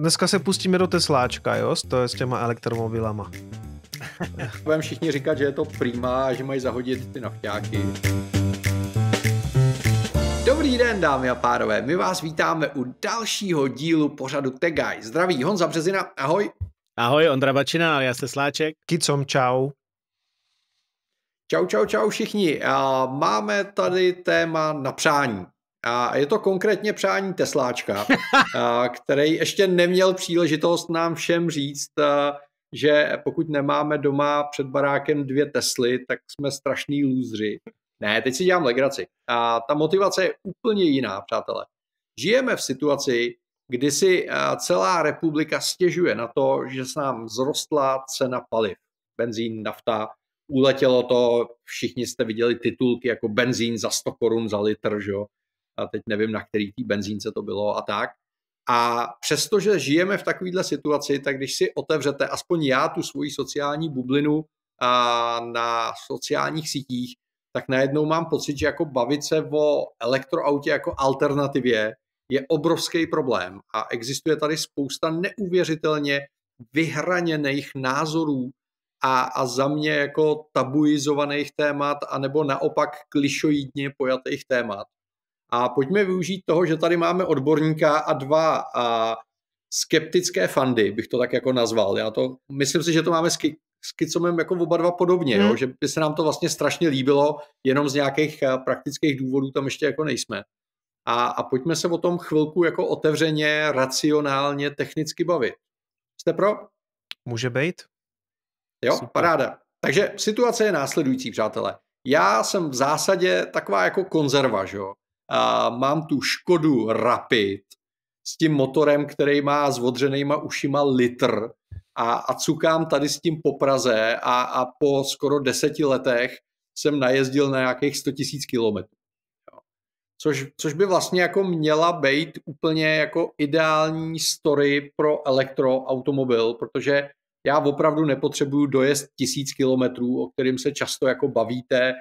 Dneska se pustíme do Tesláčka, jo? To je s těma elektromobilama. Budeme všichni říkat, že je to prima a že mají zahodit ty nafťáky. Dobrý den, dámy a pánové, my vás vítáme u dalšího dílu pořadu Tegaj. Zdraví Honza Březina, ahoj. Ahoj, Ondra Bačina, já se Sláček. Kicom, čau. Čau, čau, čau všichni. Máme tady téma napřání. A je to konkrétně přání Tesláčka, který ještě neměl příležitost nám všem říct, že pokud nemáme doma před barákem dvě Tesly, tak jsme strašný lůzři. Ne, teď si dělám legraci. A ta motivace je úplně jiná, přátelé. Žijeme v situaci, kdy si celá republika stěžuje na to, že se nám zrostla cena paliv. Benzín, nafta, uletělo to, všichni jste viděli titulky jako benzín za 100 korun za litr, že jo? a teď nevím, na který tý benzínce to bylo a tak. A přestože žijeme v takovéhle situaci, tak když si otevřete, aspoň já, tu svoji sociální bublinu a na sociálních sítích, tak najednou mám pocit, že jako bavit se o elektroautě jako alternativě je obrovský problém. A existuje tady spousta neuvěřitelně vyhraněných názorů a, a za mě jako tabuizovaných témat, anebo naopak klišoidně pojatých témat a pojďme využít toho, že tady máme odborníka a dva a skeptické fandy, bych to tak jako nazval. Já to, myslím si, že to máme s, ki, s Kicomem jako oba dva podobně, hmm. jo? že by se nám to vlastně strašně líbilo, jenom z nějakých eh, praktických důvodů tam ještě jako nejsme. A, a pojďme se o tom chvilku jako otevřeně, racionálně, technicky bavit. Jste pro? Může být. Jo, Super. paráda. Takže situace je následující, přátelé. Já jsem v zásadě taková jako konzerva, že jo? a mám tu Škodu Rapid s tím motorem, který má s odřenýma ušima litr a, a cukám tady s tím po Praze a, a po skoro deseti letech jsem najezdil na nějakých 100 000 kilometrů. Což, což by vlastně jako měla být úplně jako ideální story pro elektroautomobil, protože já opravdu nepotřebuju dojezd tisíc kilometrů, o kterým se často jako bavíte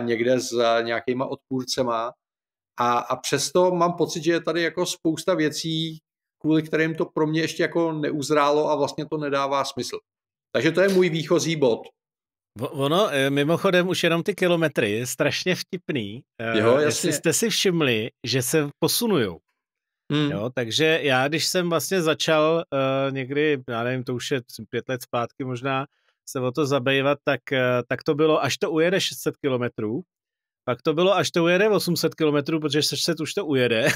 někde s uh, nějakýma odpůrcema, a, a přesto mám pocit, že je tady jako spousta věcí, kvůli kterým to pro mě ještě jako neuzrálo a vlastně to nedává smysl. Takže to je můj výchozí bod. Ono, eh, mimochodem, už jenom ty kilometry je strašně vtipný. Eh, jo, jasně. Jestli jste si všimli, že se posunujou. Hmm. Jo, takže já, když jsem vlastně začal uh, někdy, já nevím, to už je pět let zpátky možná, se o to zabývat, tak, uh, tak to bylo, až to ujede 600 kilometrů, pak to bylo, až to ujede 800 km, protože 600 už to ujede.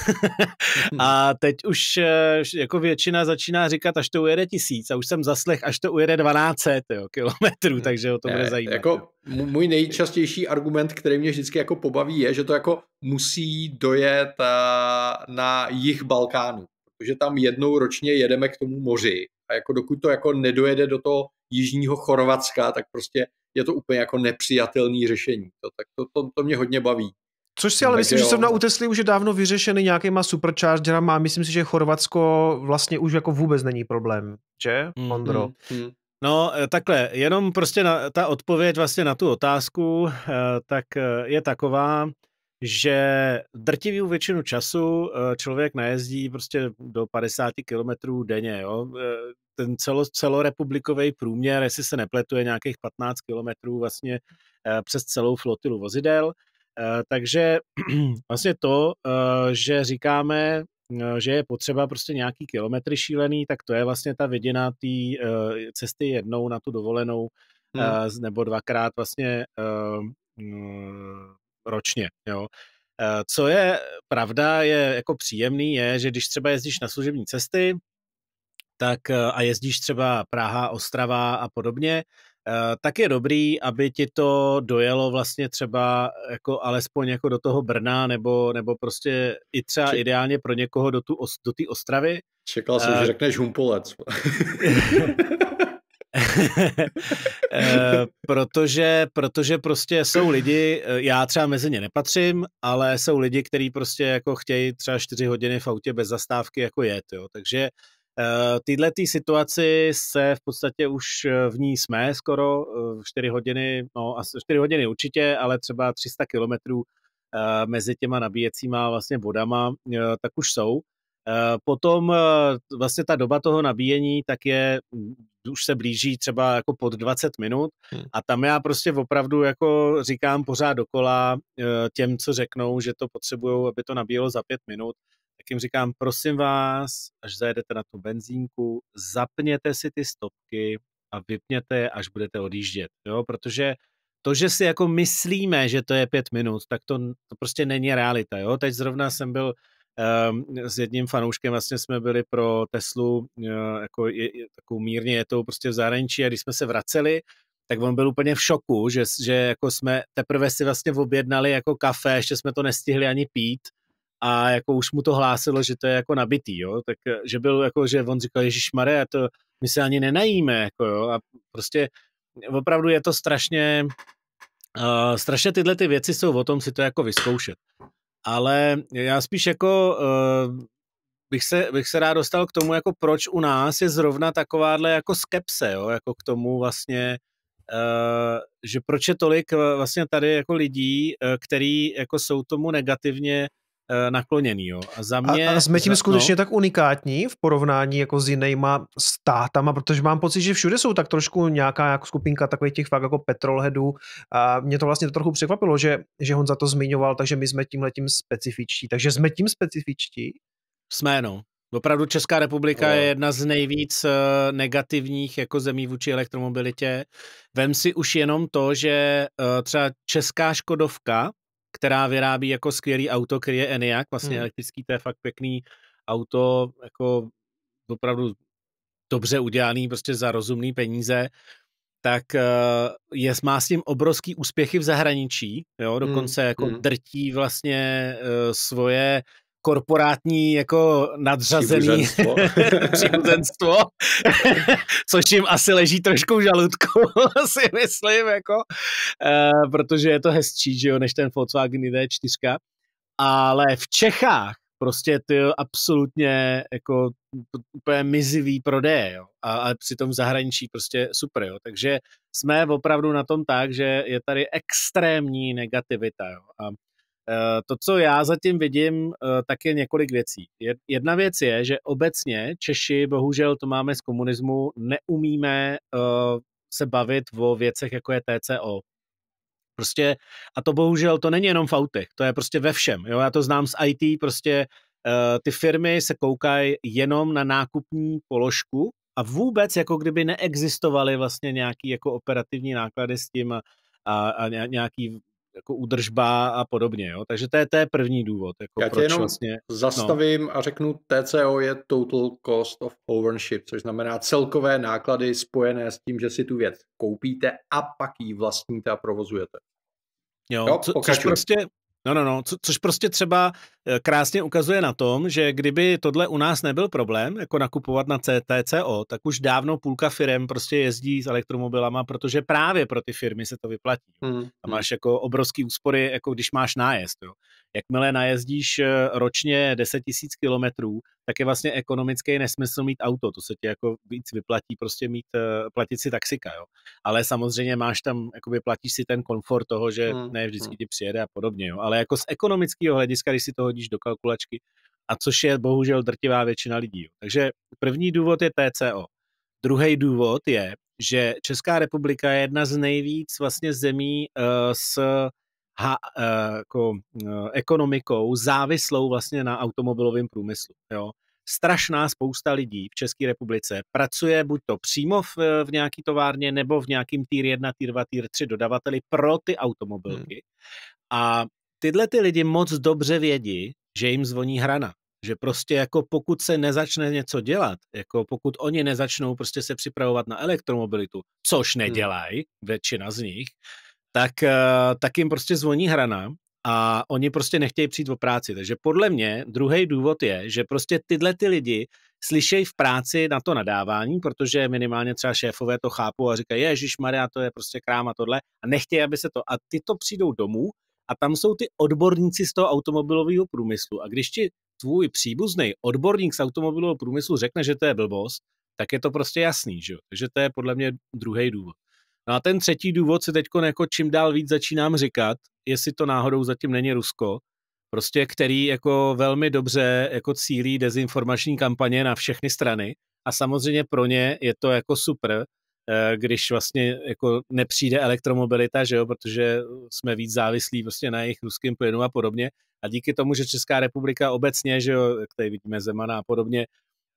a teď už eh, jako většina začíná říkat, až to ujede 1000. A už jsem zaslech, až to ujede 1200 km, kilometrů, hmm. takže o to bude zajímat. Jako můj nejčastější argument, který mě vždycky jako pobaví, je, že to jako musí dojet eh, na jih Balkánu. Protože tam jednou ročně jedeme k tomu moři. A jako dokud to jako nedojede do toho jižního Chorvatska, tak prostě je to úplně jako nepřijatelné řešení. To, tak to, to, to mě hodně baví. Což si ale myslím, že jsem na Tesly už je dávno vyřešený nějakýma superchargerama a myslím si, že Chorvatsko vlastně už jako vůbec není problém, že, mhm. Ondro? Mm, mm. No e, takhle, jenom prostě na, ta odpověď vlastně na tu otázku, e, tak e, je taková, že drtivou většinu času člověk najezdí prostě do 50 kilometrů denně, jo ten celo, celorepublikový průměr, jestli se nepletuje, nějakých 15 kilometrů vlastně eh, přes celou flotilu vozidel. Eh, takže vlastně to, eh, že říkáme, že je potřeba prostě nějaký kilometry šílený, tak to je vlastně ta vidina té cesty jednou na tu dovolenou hmm. nebo dvakrát vlastně mm, ročně. Jo. Co je pravda, je jako příjemný, je, že když třeba jezdíš na služební cesty, tak eh, a jezdíš třeba Praha, Ostrava a podobně, eh, tak je dobrý, aby ti to dojelo vlastně třeba jako alespoň jako do toho Brna nebo, nebo prostě i třeba Ček... ideálně pro někoho do, té do Ostravy. Čekal jsem, uh... že řekneš Humpolec. protože, protože prostě jsou lidi, já třeba mezi ně nepatřím, ale jsou lidi, kteří prostě jako chtějí třeba čtyři hodiny v autě bez zastávky jako jet, jo. takže Eh, Tyhle ty situaci se v podstatě už eh, v ní jsme skoro 4 eh, hodiny, no 4 hodiny určitě, ale třeba 300 kilometrů mezi těma nabíjecíma vlastně vodama, tak už jsou. Potom vlastně ta doba toho nabíjení tak je, mm, už se blíží třeba jako pod 20 minut hmm. a tam já prostě opravdu jako říkám pořád dokola těm, co řeknou, že to potřebují, aby to nabíjelo za 5 minut, tak jim říkám, prosím vás, až zajedete na tu benzínku, zapněte si ty stopky a vypněte je, až budete odjíždět, jo, protože to, že si jako myslíme, že to je pět minut, tak to, to prostě není realita, jo, teď zrovna jsem byl um, s jedním fanouškem vlastně jsme byli pro Teslu uh, jako je, takovou mírně je to prostě v zahraničí a když jsme se vraceli, tak on byl úplně v šoku, že, že jako jsme teprve si vlastně objednali jako kafe, ještě jsme to nestihli ani pít a jako už mu to hlásilo, že to je jako nabitý, jo, tak eh, že byl jako, že on říkal, Ježíš Maria, to my se ani nenajíme, jako jo, a prostě opravdu je to strašně, uh, strašně tyhle ty věci jsou o tom si to jako vyzkoušet. Ale já spíš jako uh, bych se, bych se rád dostal k tomu, jako proč u nás je zrovna takováhle jako skepse, jo, jako k tomu vlastně, Uh, že proč je tolik vlastně tady jako lidí, který jako jsou tomu negativně Eh, nakloněný. Jo. A, za mě, a, a jsme tím za, skutečně no, tak unikátní v porovnání jako s jinýma státama, protože mám pocit, že všude jsou tak trošku nějaká jako skupinka takových těch fakt jako petrolheadů. A mě to vlastně to trochu překvapilo, že, že on za to zmiňoval, takže my jsme letím specifičtí. Takže jsme tím specifičtí? Jsme, no. Opravdu Česká republika no. je jedna z nejvíc eh, negativních jako zemí vůči elektromobilitě. Vem si už jenom to, že eh, třeba česká Škodovka, která vyrábí jako skvělý auto, který je Enyaq, vlastně hmm. elektrický, to je fakt pěkný auto, jako opravdu dobře udělaný, prostě za rozumný peníze, tak eh, je, má s tím obrovský úspěchy v zahraničí, jo, hmm, dokonce jako hmm. jako drtí vlastně eh, svoje korporátní jako nadřazený příbuzenstvo, což jim asi leží trošku v žaludku, si myslím, jako, eh, protože je to hezčí, že jo, než ten Volkswagen ID4, ale v Čechách prostě ty absolutně jako úplně mizivý prodej jo. A, a přitom v zahraničí prostě super, jo. Takže jsme opravdu na tom tak, že je tady extrémní negativita, jo. A Eh, to, co já zatím vidím, eh, tak je několik věcí. Jedna věc je, že obecně Češi, bohužel to máme z komunismu, neumíme eh, se bavit o věcech, jako je TCO. Prostě, a to bohužel, to není jenom v autech, to je prostě ve všem. Jo? Já to znám z IT, prostě ty firmy se koukají jenom na nákupní položku a vůbec jako kdyby neexistovaly vlastně nějaký jako operativní náklady s tím a, a nějaký jako udržba a podobně. Jo? Takže to je, to je první důvod. Jako Já tě jenom vlastně, no. zastavím no. a řeknu, TCO je Total Cost of Ownership, což znamená celkové náklady spojené s tím, že si tu věc koupíte a pak ji vlastníte a provozujete. Jo, jo co, což prostě No, no, no, co, což prostě třeba eh, krásně ukazuje na tom, že kdyby tohle u nás nebyl problém, jako nakupovat na CTCO, tak už dávno půlka firm prostě jezdí s elektromobilama, protože právě pro ty firmy se to vyplatí. Hmm. A máš hmm. jako obrovský úspory, jako když máš nájezd. Jo. Jakmile najezdíš eh, ročně 10 000 kilometrů, tak je vlastně ekonomický nesmysl mít auto, to se ti jako víc vyplatí prostě mít, eh, platit si taxika, jo. Ale samozřejmě máš tam, jakoby platíš si ten komfort toho, že hmm. ne vždycky hmm. ti přijede a podobně, jo. Ale jako z ekonomického hlediska, když si to hodíš do kalkulačky, a což je bohužel drtivá většina lidí. Jo. Takže první důvod je TCO. Druhý důvod je, že Česká republika je jedna z nejvíc vlastně zemí uh, s ha, eh, jako, eh, ekonomikou závislou vlastně na automobilovém průmyslu. Jo. Strašná spousta lidí v České republice pracuje buď to přímo v, eh, v nějaký továrně nebo v nějakým týr 1, týr 2, týr 3 dodavateli pro ty hmm. automobilky. Hmm. A tyhle ty lidi moc dobře vědí, že jim zvoní hrana že prostě jako pokud se nezačne něco dělat, jako pokud oni nezačnou prostě se připravovat na elektromobilitu, což nedělají, hmm. většina z nich, tak, eh, tak jim prostě zvoní hrana a oni prostě nechtějí přijít o práci. Takže podle mě druhý důvod je, že prostě tyhle ty lidi slyšejí v práci na to nadávání, protože minimálně třeba šéfové to chápu a říkají, Ježíš Maria, to je prostě kráma tohle a nechtějí, aby se to. A ty to přijdou domů a tam jsou ty odborníci z toho automobilového průmyslu. A když ti tvůj příbuzný odborník z automobilového průmyslu řekne, že to je blbost, tak je to prostě jasný, že jo? Takže to je podle mě druhý důvod. No a ten třetí důvod si teď jako čím dál víc začínám říkat, jestli to náhodou zatím není Rusko, prostě který jako velmi dobře jako cílí dezinformační kampaně na všechny strany a samozřejmě pro ně je to jako super, eh, když vlastně jako nepřijde elektromobilita, že jo, protože jsme víc závislí vlastně na jejich ruským plynu a podobně. A díky tomu, že Česká republika obecně, že jo, jak tady vidíme Zemana a podobně,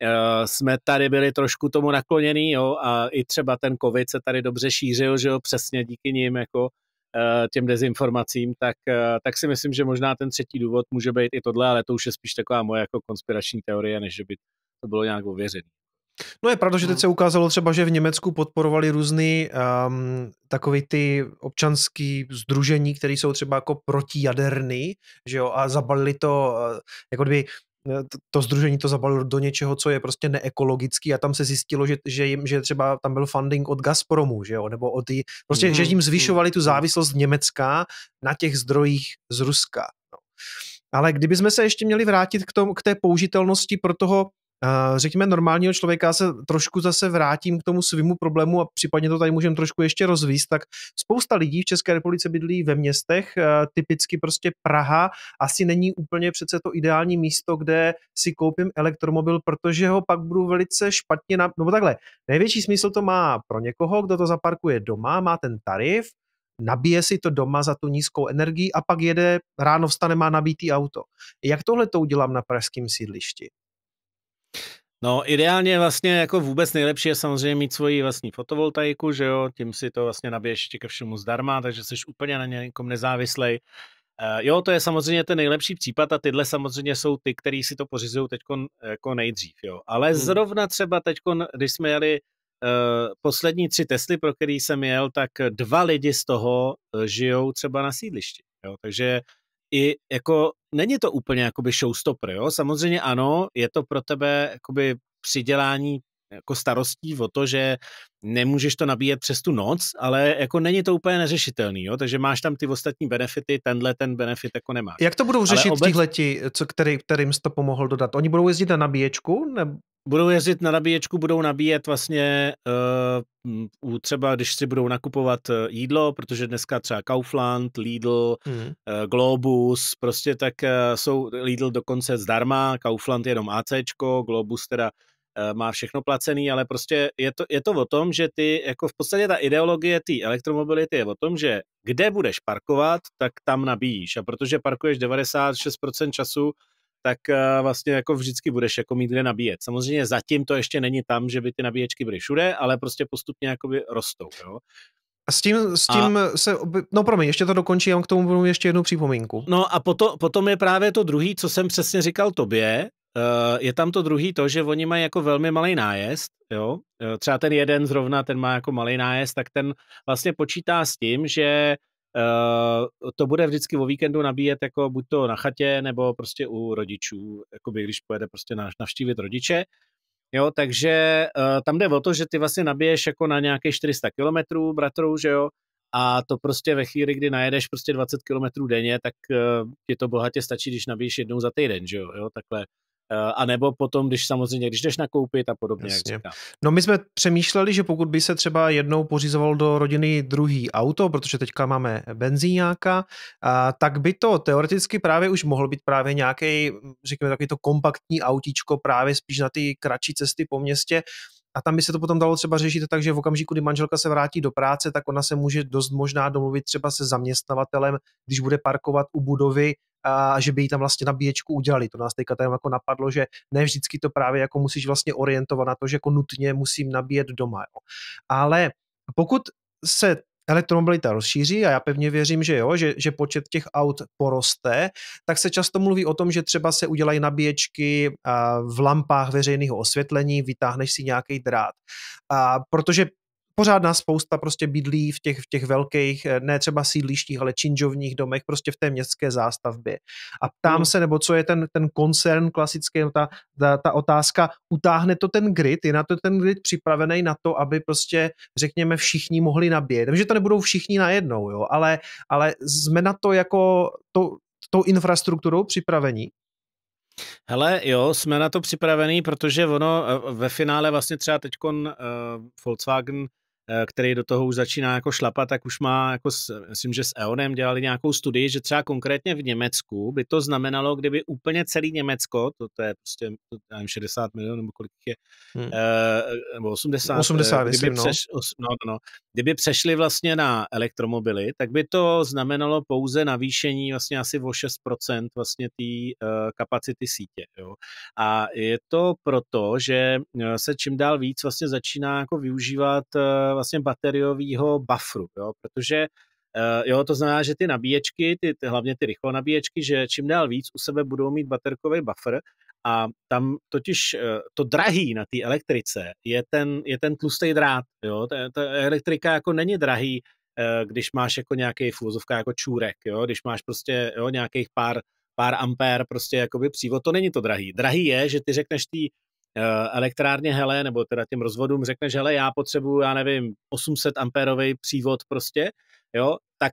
Eh, jsme tady byli trošku tomu nakloněný, jo, a i třeba ten covid se tady dobře šířil, že jo, přesně díky nim, jako eh, těm dezinformacím, tak, eh, tak si myslím, že možná ten třetí důvod může být i tohle, ale to už je spíš taková moje jako konspirační teorie, než že by to bylo nějak ověřené. No je pravda, že teď no. se ukázalo třeba, že v Německu podporovali různý um, takový ty občanský združení, které jsou třeba jako protijaderný, že jo, a zabalili to jako kdyby E, to združení to zabalilo do něčeho, co je prostě neekologický a tam se zjistilo, že, že, jim, že třeba tam byl funding od Gazpromu, že jo, nebo od jí, prostě, mm-hmm. že jim zvyšovali tu mm-hmm. závislost Německa na těch zdrojích z Ruska. No. Ale kdybychom se ještě měli vrátit k, tomu, k té použitelnosti pro toho Eh, řekněme, normálního člověka se trošku zase vrátím k tomu svýmu problému a případně to tady můžeme trošku ještě rozvíst, tak spousta lidí v České republice bydlí ve městech, eh, typicky prostě Praha asi není úplně přece to ideální místo, kde si koupím elektromobil, protože ho pak budu velice špatně, na... nebo takhle, největší smysl to má pro někoho, kdo to zaparkuje doma, má ten tarif, nabije si to doma za tu nízkou energii a pak jede, ráno vstane, má nabítý auto. Jak tohle to udělám na pražském sídlišti? No ideálně vlastně jako vůbec nejlepší je samozřejmě mít svoji vlastní fotovoltaiku, že jo, tím si to vlastně nabiješ ke všemu zdarma, takže jsi úplně na někom nezávislej. Uh, jo, to je samozřejmě ten nejlepší případ a tyhle samozřejmě jsou ty, který si to pořizují teď jako nejdřív, jo. Ale hmm. zrovna třeba teď, když jsme jeli uh, poslední tři testy, pro který jsem jel, tak dva lidi z toho eh, žijou třeba na sídlišti, jo. Takže i jako není to úplně jakoby showstopper, jo? Samozřejmě ano, je to pro tebe jakoby přidělání jako starostí o to, že nemůžeš to nabíjet přes tu noc, ale jako není to úplně neřešitelný, jo? takže máš tam ty ostatní benefity, tenhle ten benefit jako nemá. Jak to budou řešit obec... tihleti, co, který, kterým jsi to pomohl dodat? Oni budou jezdit na nabíječku? Ne... Budou jezdit na nabíječku, budou nabíjet vlastně uh, třeba, když si budou nakupovat eh, jídlo, protože dneska třeba Kaufland, Lidl, mm. uh, Globus, prostě tak uh, jsou Lidl dokonce zdarma, Kaufland jenom ACčko, Globus teda Eh, má všechno placený, ale prostě je to, je to o tom, že ty, jako v podstatě ta ideologie té elektromobility je o tom, že kde budeš parkovat, tak tam nabíjíš. A protože parkuješ 96% času, tak eh, vlastně jako vždycky budeš jako mít kde nabíjet. Samozřejmě zatím to ještě není tam, že by ty nabíječky byly všude, ale prostě postupně jakoby rostou. Jo? A s tím, s tím a... se, oby... no promiň, ještě to dokončí, já k tomu budu ještě jednu připomínku. No a potom, potom je právě to druhý, co jsem přesně říkal tobě, Eh, je tam to druhý to, že oni mají jako velmi malý nájezd, jo? Eh, třeba ten jeden zrovna, ten má jako malý nájezd, tak ten vlastně počítá s tím, že eh, to bude vždycky o víkendu nabíjet jako buď to na chatě, nebo prostě u rodičů, by když pojede prostě na, navštívit rodiče. Jo, takže tam jde o to, že ty vlastně nabiješ jako na nějakých 400 kilometrů bratrů, že jo, a to prostě ve chvíli, kdy najedeš prostě 20 kilometrů denně, tak ti to bohatě stačí, když nabíješ jednou za týden, že jo, jo takhle Eh, a nebo potom, když samozřejmě, když jdeš nakoupit a podobně. Jak no my jsme přemýšleli, že pokud by se třeba jednou pořizoval do rodiny druhý auto, protože teďka máme benzíňáka, a tak by to teoreticky právě už mohl být právě nějaký, řekněme, takový to kompaktní autíčko právě spíš na ty kratší cesty po městě. A tam by se to potom dalo třeba řešit tak, že v okamžiku, kdy manželka se vrátí do práce, tak ona se může dost možná domluvit třeba se zaměstnavatelem, když bude parkovat u budovy, a že by jí tam vlastně nabíječku udělali. To nás teďka tam jako napadlo, že ne vždycky to právě jako musíš vlastně orientovat na to, že jako nutně musím nabíjet doma. Jo. Ale pokud se elektromobilita rozšíří a já pevně věřím, že jo, že, že počet těch aut poroste, tak se často mluví o tom, že třeba se udělají nabíječky v lampách veřejného osvětlení, vytáhneš si nějaký drát. A protože pořádná spousta prostě bydlí v těch, v těch velkých, eh, ne třeba sídlištích, ale činžovních domech, prostě v té městské zástavbě. A ptám hmm. se, nebo co je ten, ten koncern klasický, no ta, ta, ta otázka, utáhne to ten grid, je na to ten grid připravený na to, aby prostě, řekněme, všichni mohli nabíjet. Takže to nebudou všichni najednou, jo, ale, ale jsme na to jako to, tou infrastrukturou připravení? Hele, jo, jsme na to připravení, protože ono eh, ve finále vlastně třeba teď uh, eh, Volkswagen Eh, který do toho už začíná jako šlapat, tak už má, jako s, myslím, že s EONem dělali nějakou studii, že třeba konkrétně v Německu by to znamenalo, kdyby úplně celý Německo, to, to je prostě to, nevím, 60 milionů nebo kolik je, hmm. Eh, nebo 80, 80 eh, kdyby, myslím, no. přeš, no. Os, no, no, kdyby přešli vlastně na elektromobily, tak by to znamenalo pouze navýšení vlastně asi o 6% vlastně té uh, kapacity sítě. Jo. A je to proto, že se čím dál víc vlastně začíná jako využívat uh, vlastně bateriového buffru, jo, protože eh, jo, to znamená, že ty nabíječky, ty, ty, hlavně ty rychlo nabíječky, že čím dál víc u sebe budou mít baterkový buffer a tam totiž eh, to drahý na té elektrice je ten, je ten tlustý drát. Jo? Ta, ta elektrika jako není drahý, eh, když máš jako nějaký fulzovka jako čůrek, jo? když máš prostě jo, nějakých pár, pár ampér prostě jakoby přívod, to není to drahý. Drahý je, že ty řekneš tý Eh, elektrárně hele, nebo teda těm rozvodům řekne, že hele, já potřebuju, já nevím, 800 ampérový přívod prostě, jo, tak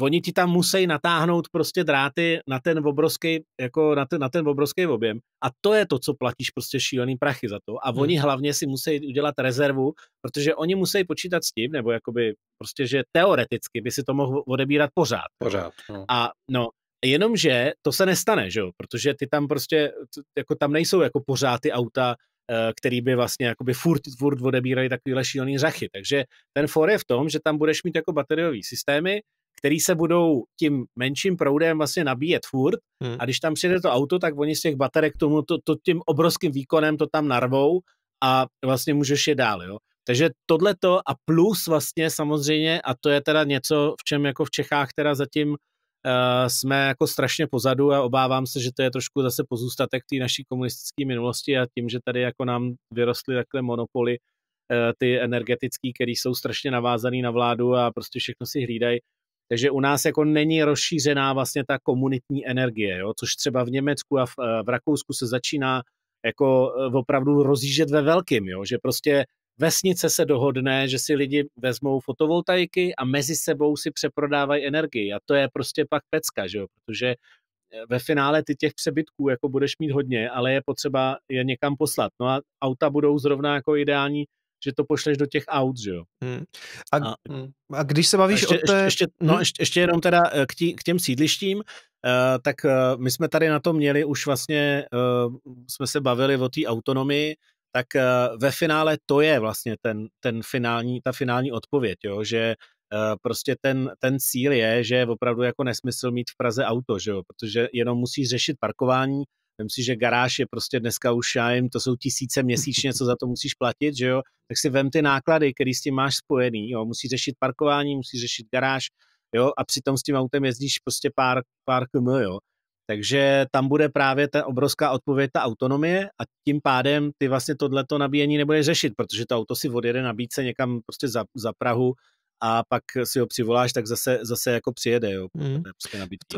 oni ti tam musí natáhnout prostě dráty na ten obrovský, jako na ten, na ten obrovský objem. A to je to, co platíš prostě šílený prachy za to. A hmm. oni hlavně si musí udělat rezervu, protože oni musí počítat s tím, nebo jakoby prostě, že teoreticky by si to mohl odebírat pořád. Pořád. No. A no, Jenomže to se nestane, že jo? protože ty tam prostě, jako tam nejsou jako pořád ty auta, eh, který by vlastně jakoby furt, furt odebírali takovýhle šílený řachy. Takže ten for je v tom, že tam budeš mít jako bateriové systémy, který se budou tím menším proudem vlastně nabíjet furt hmm. a když tam přijde to auto, tak oni z těch baterek tomu, to, to tím obrovským výkonem to tam narvou a vlastně můžeš je dál, jo. Takže to a plus vlastně samozřejmě, a to je teda něco, v čem jako v Čechách teda zatím Eh, jsme jako strašně pozadu a obávám se, že to je trošku zase pozůstatek té naší komunistické minulosti a tím, že tady jako nám vyrostly takhle monopoly eh, ty energetické, které jsou strašně navázané na vládu a prostě všechno si hlídají. Takže u nás jako není rozšířená vlastně ta komunitní energie, jo? což třeba v Německu a v, eh, v Rakousku se začíná jako opravdu rozjíždět ve velkým, jo? že prostě vesnice se dohodne, že si lidi vezmou fotovoltaiky a mezi sebou si přeprodávají energii. A to je prostě pak pecka, že jo? protože eh, ve finále ty těch přebytků jako budeš mít hodně, ale je potřeba je někam poslat. No a auta budou zrovna jako ideální, že to pošleš do těch aut, že jo. Hmm. A, a, a když se bavíš ještě, o té... Ještě, no, hmm. no, ještě, ještě jenom teda eh, k, tí, k těm sídlištím, Uh, tak uh, my jsme tady na to měli už vlastně, uh, jsme se bavili o té autonomii, tak eh, ve finále to je vlastně ten, ten finální, ta finální odpověď, jo? že eh, prostě ten, ten cíl je, že je opravdu jako nesmysl mít v Praze auto, že jo? protože jenom musíš řešit parkování, Myslím, si, že garáž je prostě dneska už, já jim, to jsou tisíce měsíčně, co za to musíš platit, že jo, tak si vem ty náklady, který s tím máš spojený, jo, musíš řešit parkování, musíš řešit garáž, jo, a přitom s tím autem jezdíš prostě pár, pár km, jo, takže tam bude právě ta obrovská odpověď, ta autonomie a tím pádem ty vlastně tohleto nabíjení nebude řešit, protože to auto si odjede nabídce někam prostě za, za Prahu a pak si ho přivoláš, tak zase, zase jako přijede. Jo, mm.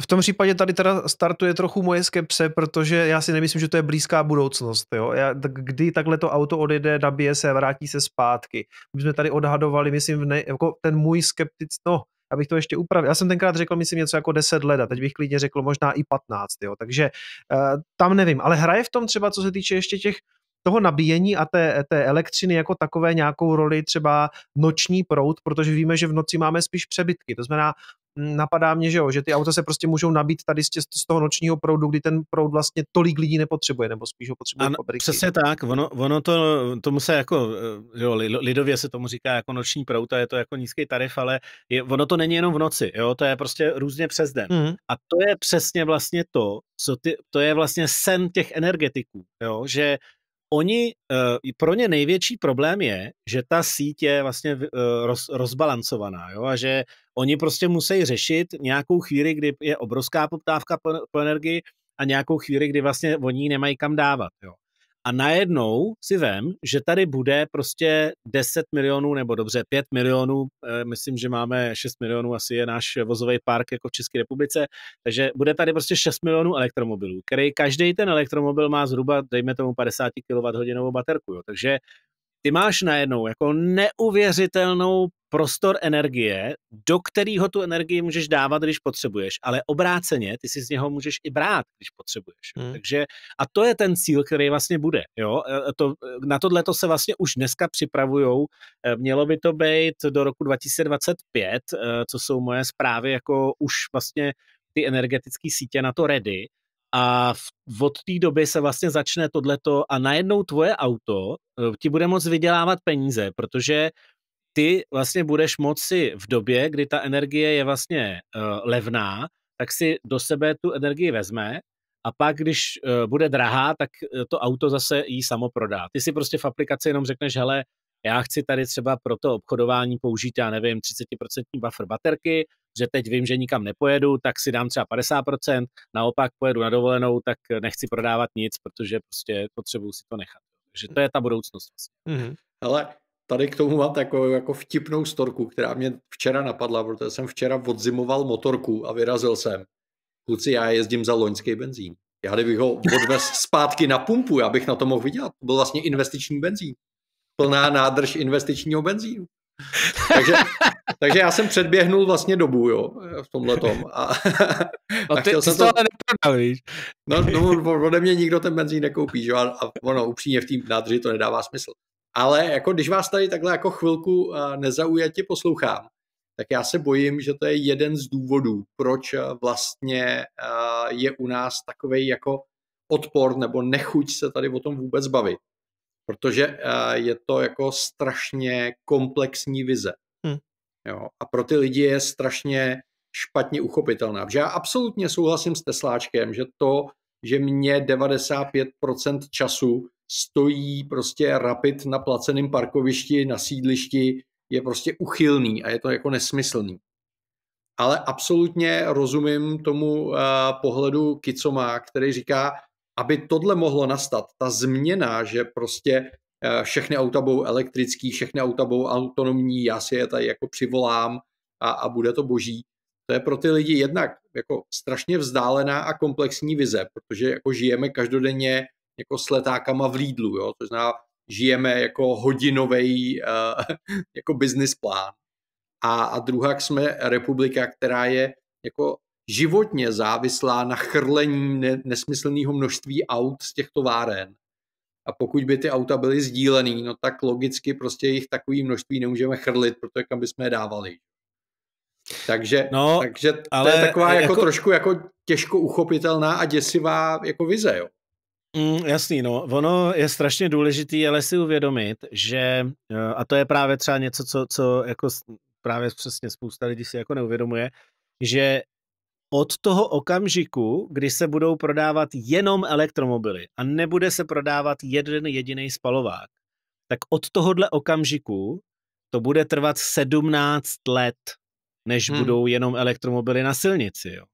V tom případě tady teda startuje trochu moje skepse, protože já si nemyslím, že to je blízká budoucnost. Jo. Já, tak kdy takhle to auto odjede, nabije se, vrátí se zpátky. My jsme tady odhadovali, myslím, ne, jako ten můj skeptic, no, abych to ještě upravil. Já jsem tenkrát řekl, myslím, něco jako 10 let a teď bych klidně řekl možná i 15, jo. takže uh, tam nevím. Ale hraje v tom třeba, co se týče ještě těch toho nabíjení a té, té elektřiny jako takové nějakou roli třeba noční prout, protože víme, že v noci máme spíš přebytky. To znamená, napadá mě, že jo, že ty auta se prostě můžou nabít tady z, z toho nočního proudu, kdy ten proud vlastně tolik lidí nepotřebuje, nebo spíš ho potřebuje ano, Přesně tak, ono, ono to, tomu se jako, eh, jo, lidově se tomu říká jako noční proud a je to jako nízký tarif, ale je, ono to není jenom v noci, jo, to je prostě různě přes den. Mm. A to je přesně vlastně to, co ty, to je vlastně sen těch energetiků, jo, že oni, eh, pro ně největší problém je, že ta síť je vlastně eh, roz, rozbalancovaná jo? a že oni prostě musí řešit nějakou chvíli, kdy je obrovská poptávka po, po energii a nějakou chvíli, kdy vlastně oni nemají kam dávat. Jo? a najednou si vem, že tady bude prostě 10 milionů, nebo dobře 5 milionů, eh, myslím, že máme 6 milionů, asi je náš vozový park jako v České republice, takže bude tady prostě 6 milionů elektromobilů, který každý ten elektromobil má zhruba, dejme tomu 50 kWh baterku, jo. takže ty máš najednou jako neuvěřitelnou prostor energie, do kterého tu energii můžeš dávat, když potřebuješ, ale obráceně, ty si z něho můžeš i brát, když potřebuješ. Hmm. Takže a to je ten cíl, který vlastně bude. Jo? E, e, to, e, na tohle to se vlastně už dneska připravujou. Mělo by to být do roku 2025, co jsou moje zprávy, jako už vlastně ty energetické sítě na to ready a v, od té doby se vlastně začne tohleto a najednou tvoje auto eh, ti bude moc vydělávat peníze, protože ty vlastně budeš moci v době, kdy ta energie je vlastně uh, levná, tak si do sebe tu energii vezme a pak, když uh, bude drahá, tak to auto zase jí samo prodá. Ty si prostě v aplikaci jenom řekneš, hele, já chci tady třeba pro to obchodování použít, já nevím, 30% buffer baterky, že teď vím, že nikam nepojedu, tak si dám třeba 50%, naopak pojedu na dovolenou, tak eh, nechci prodávat nic, protože prostě potřebuju si to nechat. Takže to je ta budoucnost. Mm-hmm. tady k tomu mám takovou jako vtipnou storku, která mě včera napadla, protože jsem včera odzimoval motorku a vyrazil jsem. Kluci, já jezdím za loňský benzín. Já kdybych ho odvez zpátky na pumpu, já bych na to mohl vydělat. To byl vlastně investiční benzín. Plná nádrž investičního benzínu. Takže takže já jsem předběhnul vlastně dobu, jo, v tomhle tom. A, no a ty, ty jsem to ale neprodal, víš. No, no, ode mě nikdo ten benzín nekoupí, jo, A, a ono, upřímně v tým nádrži to nedává smysl. Ale jako když vás tady takhle jako chvilku nezaujatě poslouchám, tak já se bojím, že to je jeden z důvodů, proč vlastně je u nás takový jako odpor nebo nechuť se tady o tom vůbec bavit. Protože je to jako strašně komplexní vize. Jo? A pro ty lidi je strašně špatně uchopitelná. Protože já absolutně souhlasím s Tesláčkem, že to, že mě 95% času stojí prostě rapid na placeném parkovišti, na sídlišti, je prostě uchylný a je to jako nesmyslný. Ale absolutně rozumím tomu uh, pohledu Kicoma, který říká, aby tohle mohlo nastat, ta změna, že prostě Eh, všechny auta budou elektrický, všechny auta budou autonomní, já si je tady jako přivolám a, a bude to boží. To je pro ty lidi jednak jako strašně vzdálená a komplexní vize, protože jako žijeme každodenně jako s letákama v Lidlu, jo? to znamená, žijeme jako hodinový uh, eh, jako business plán. A, a druhá jsme republika, která je jako životně závislá na chrlení ne, nesmyslného množství aut z těchto váren a pokud by ty auta byly sdílený, no tak logicky prostě jich takový množství nemůžeme chrlit, protože kam bychom je dávali. Takže, no, takže to ale je taková jako, jako trošku jako těžko uchopitelná a děsivá jako vize, jo. Mm, jasný, no. Ono je strašně důležitý, ale si uvědomit, že, eh, a to je právě třeba něco, co, co jako právě přesně spousta lidí si jako neuvědomuje, že od toho okamžiku, kdy se budou prodávat jenom elektromobily a nebude se prodávat jeden jediný spalovák, tak od tohohle okamžiku to bude trvat 17 let, než hmm. budou jenom elektromobily na silnici. Jo,